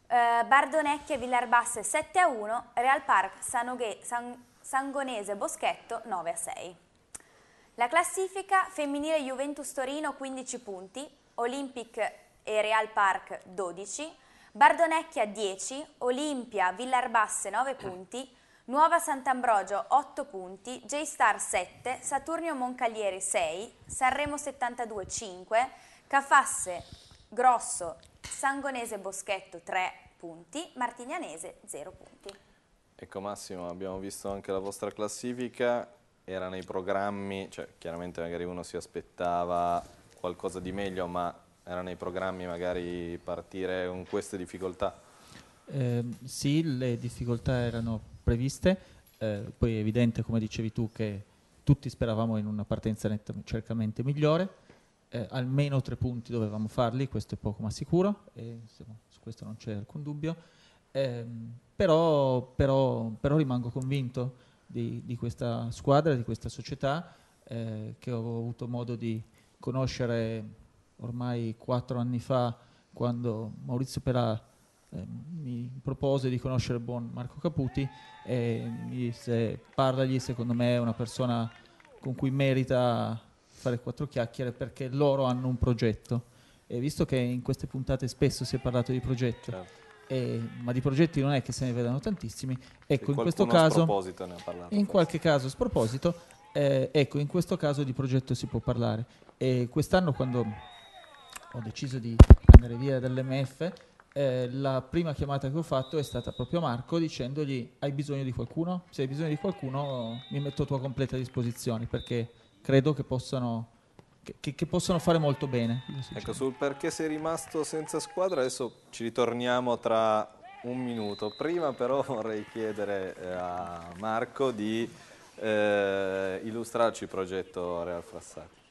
eh, Bardonecchia Villarbasse 7-1, Real Park Sanoghe, San, Sangonese Boschetto 9-6. La classifica femminile Juventus Torino 15 punti, Olympic e Real Park 12, Bardonecchia 10, Olimpia Villarbasse 9 punti, Nuova Sant'Ambrogio 8 punti, J-Star 7, Saturnio Moncalieri 6, Sanremo 72 5, Cafasse Grosso, Sangonese Boschetto 3 punti, Martignanese 0 punti. Ecco Massimo, abbiamo visto anche la vostra classifica, era nei programmi, cioè chiaramente magari uno si aspettava qualcosa di meglio, ma era nei programmi magari partire con queste difficoltà? Eh, sì, le difficoltà erano previste, eh, poi è evidente, come dicevi tu, che tutti speravamo in una partenza netta, certamente migliore, eh, almeno tre punti dovevamo farli, questo è poco ma sicuro, e, insomma, su questo non c'è alcun dubbio, eh, però, però, però, rimango convinto di, di, questa squadra, di questa società eh, che ho avuto modo di conoscere ormai quattro anni fa quando Maurizio Perà Ehm, mi propose di conoscere il buon Marco Caputi e mi disse parlagli, secondo me è una persona con cui merita fare quattro chiacchiere perché loro hanno un progetto. E visto che in queste puntate spesso si è parlato di progetto, certo. e, ma di progetti non è che se ne vedano tantissimi, ecco in questo caso... Parlato, in qualche caso sproposito, eh, ecco in questo caso di progetto si può parlare. E quest'anno quando ho deciso di andare via dall'MF eh, la prima chiamata che ho fatto è stata proprio Marco dicendogli hai bisogno di qualcuno? Se hai bisogno di qualcuno mi metto a tua completa disposizione perché credo che possano, che, che possano fare molto bene. Ecco, sul perché sei rimasto senza squadra adesso ci ritorniamo tra un minuto. Prima però vorrei chiedere eh, a Marco di eh, illustrarci il progetto Real Frassati.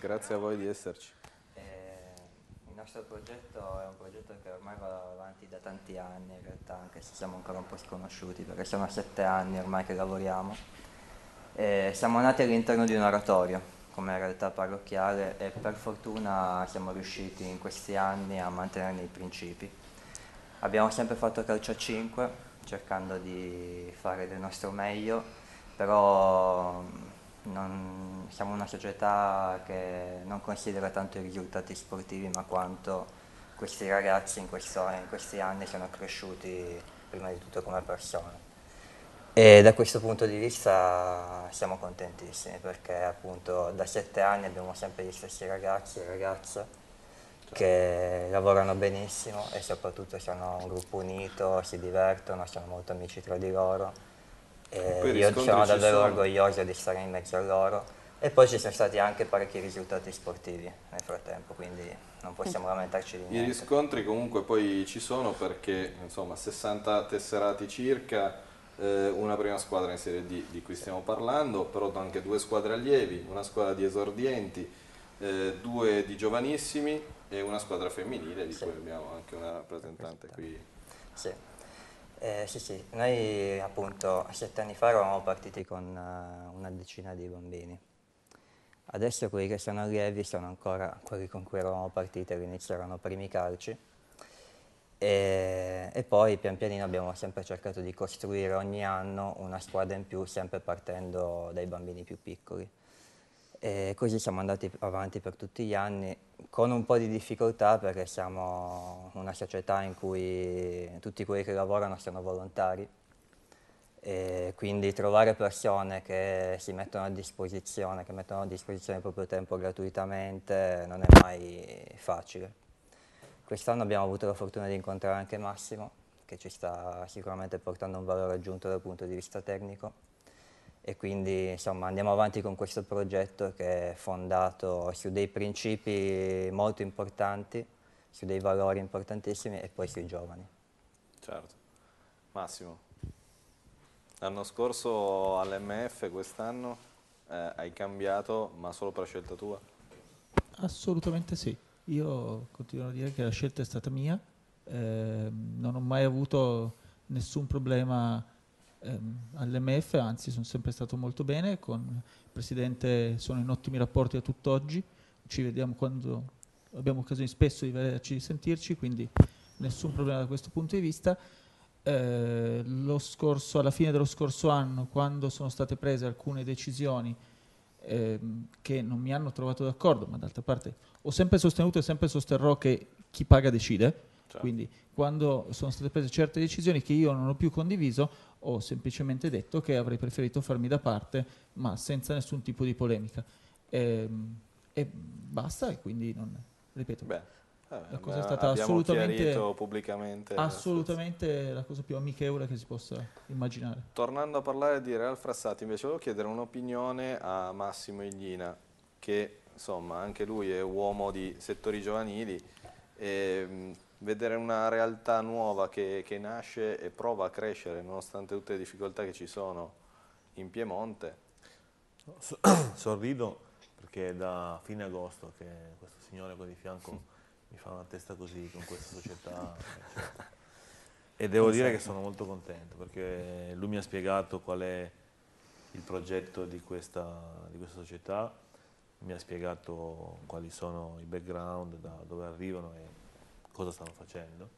Grazie a voi di esserci. Eh, il nostro progetto è un progetto che ormai va avanti da tanti anni, in realtà anche se siamo ancora un po' sconosciuti, perché sono sette anni ormai che lavoriamo. Eh, siamo nati all'interno di un oratorio come realtà parrocchiale e per fortuna siamo riusciti in questi anni a mantenerne i principi. Abbiamo sempre fatto calcio a 5 cercando di fare del nostro meglio, però non, siamo una società che non considera tanto i risultati sportivi ma quanto questi ragazzi in, questo, in questi anni sono cresciuti prima di tutto come persone. E da questo punto di vista siamo contentissimi perché appunto da sette anni abbiamo sempre gli stessi ragazzi e ragazze che lavorano benissimo e soprattutto sono un gruppo unito, si divertono, sono molto amici tra di loro eh, io sono davvero sono. orgoglioso di stare in mezzo a loro e poi ci sono stati anche parecchi risultati sportivi nel frattempo, quindi non possiamo mm. lamentarci di niente. I riscontri comunque poi ci sono perché insomma 60 tesserati circa, eh, una prima squadra in Serie D di cui stiamo parlando, però anche due squadre allievi, una squadra di esordienti, eh, due di giovanissimi e una squadra femminile di sì. cui abbiamo anche una rappresentante qui. Sì. Eh, sì, sì, noi appunto sette anni fa eravamo partiti con uh, una decina di bambini. Adesso quelli che sono allievi sono ancora quelli con cui eravamo partiti all'inizio erano primi calci e, e, poi pian pianino abbiamo sempre cercato di costruire ogni anno una squadra in più sempre partendo dai bambini più piccoli. E così siamo andati avanti per tutti gli anni, con un po' di difficoltà perché siamo una società in cui tutti quelli che lavorano sono volontari e quindi trovare persone che si mettono a disposizione, che mettono a disposizione il proprio tempo gratuitamente non è mai facile. Quest'anno abbiamo avuto la fortuna di incontrare anche Massimo che ci sta sicuramente portando un valore aggiunto dal punto di vista tecnico e quindi insomma, andiamo avanti con questo progetto che è fondato su dei principi molto importanti, su dei valori importantissimi e poi sui giovani. Certo. Massimo, l'anno scorso all'MF, quest'anno eh, hai cambiato ma solo per scelta tua? Assolutamente sì, io continuo a dire che la scelta è stata mia, eh, non ho mai avuto nessun problema ehm, all'MF, anzi sono sempre stato molto bene, con il Presidente sono in ottimi rapporti a tutt'oggi, ci vediamo quando abbiamo occasione spesso di vederci, di sentirci, quindi nessun problema da questo punto di vista. Eh, scorso, alla fine dello scorso anno, quando sono state prese alcune decisioni ehm, che non mi hanno trovato d'accordo, ma d'altra parte ho sempre sostenuto e sempre sosterrò che chi paga decide, Certo. Quindi quando sono state prese certe decisioni che io non ho più condiviso, ho semplicemente detto che avrei preferito farmi da parte, ma senza nessun tipo di polemica. E, ehm, e basta, e quindi non, ripeto. Beh, eh, la cosa è stata assolutamente, pubblicamente assolutamente la cosa più amichevole che si possa immaginare. Tornando a parlare di Real Frassati, invece volevo chiedere un'opinione a Massimo Iglina, che insomma anche lui è uomo di settori giovanili e ehm, vedere una realtà nuova che, che, nasce e prova a crescere nonostante tutte le difficoltà che ci sono in Piemonte. Sorrido perché è da fine agosto che questo signore qua di fianco mi fa una testa così con questa società. E devo dire che sono molto contento perché lui mi ha spiegato qual è il progetto di questa, di questa società, mi ha spiegato quali sono i background, da dove arrivano e cosa stanno facendo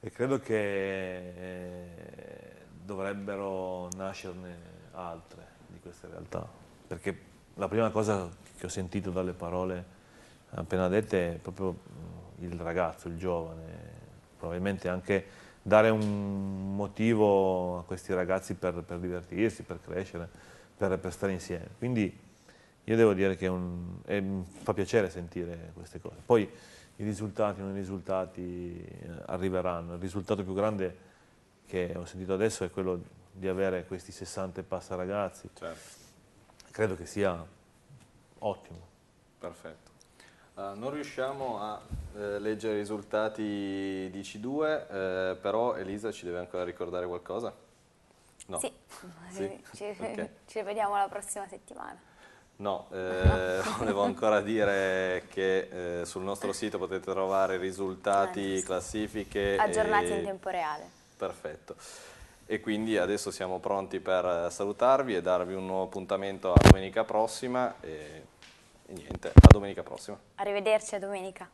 e credo che eh, dovrebbero nascerne altre di queste realtà, perché la prima cosa che ho sentito dalle parole appena dette è proprio mm, il ragazzo, il giovane, probabilmente anche dare un motivo a questi ragazzi per, per divertirsi, per crescere, per, per, stare insieme. Quindi io devo dire che un, è, fa piacere sentire queste cose. Poi, i risultati non i risultati eh, arriveranno. Il risultato più grande che ho sentito adesso è quello di avere questi 60 e passa ragazzi. Certo. Credo che sia ottimo. Perfetto. Uh, non riusciamo a eh, leggere i risultati di C2, eh, però Elisa ci deve ancora ricordare qualcosa? No. Sì, sì. Ci, okay. ci rivediamo la prossima settimana. Ah, no, eh, volevo ancora dire che eh, sul nostro sito potete trovare risultati, eh, classifiche. Aggiornati e... in tempo reale. Perfetto. E quindi adesso siamo pronti per salutarvi e darvi un nuovo appuntamento a domenica prossima. E, e niente, a domenica prossima. Arrivederci a domenica.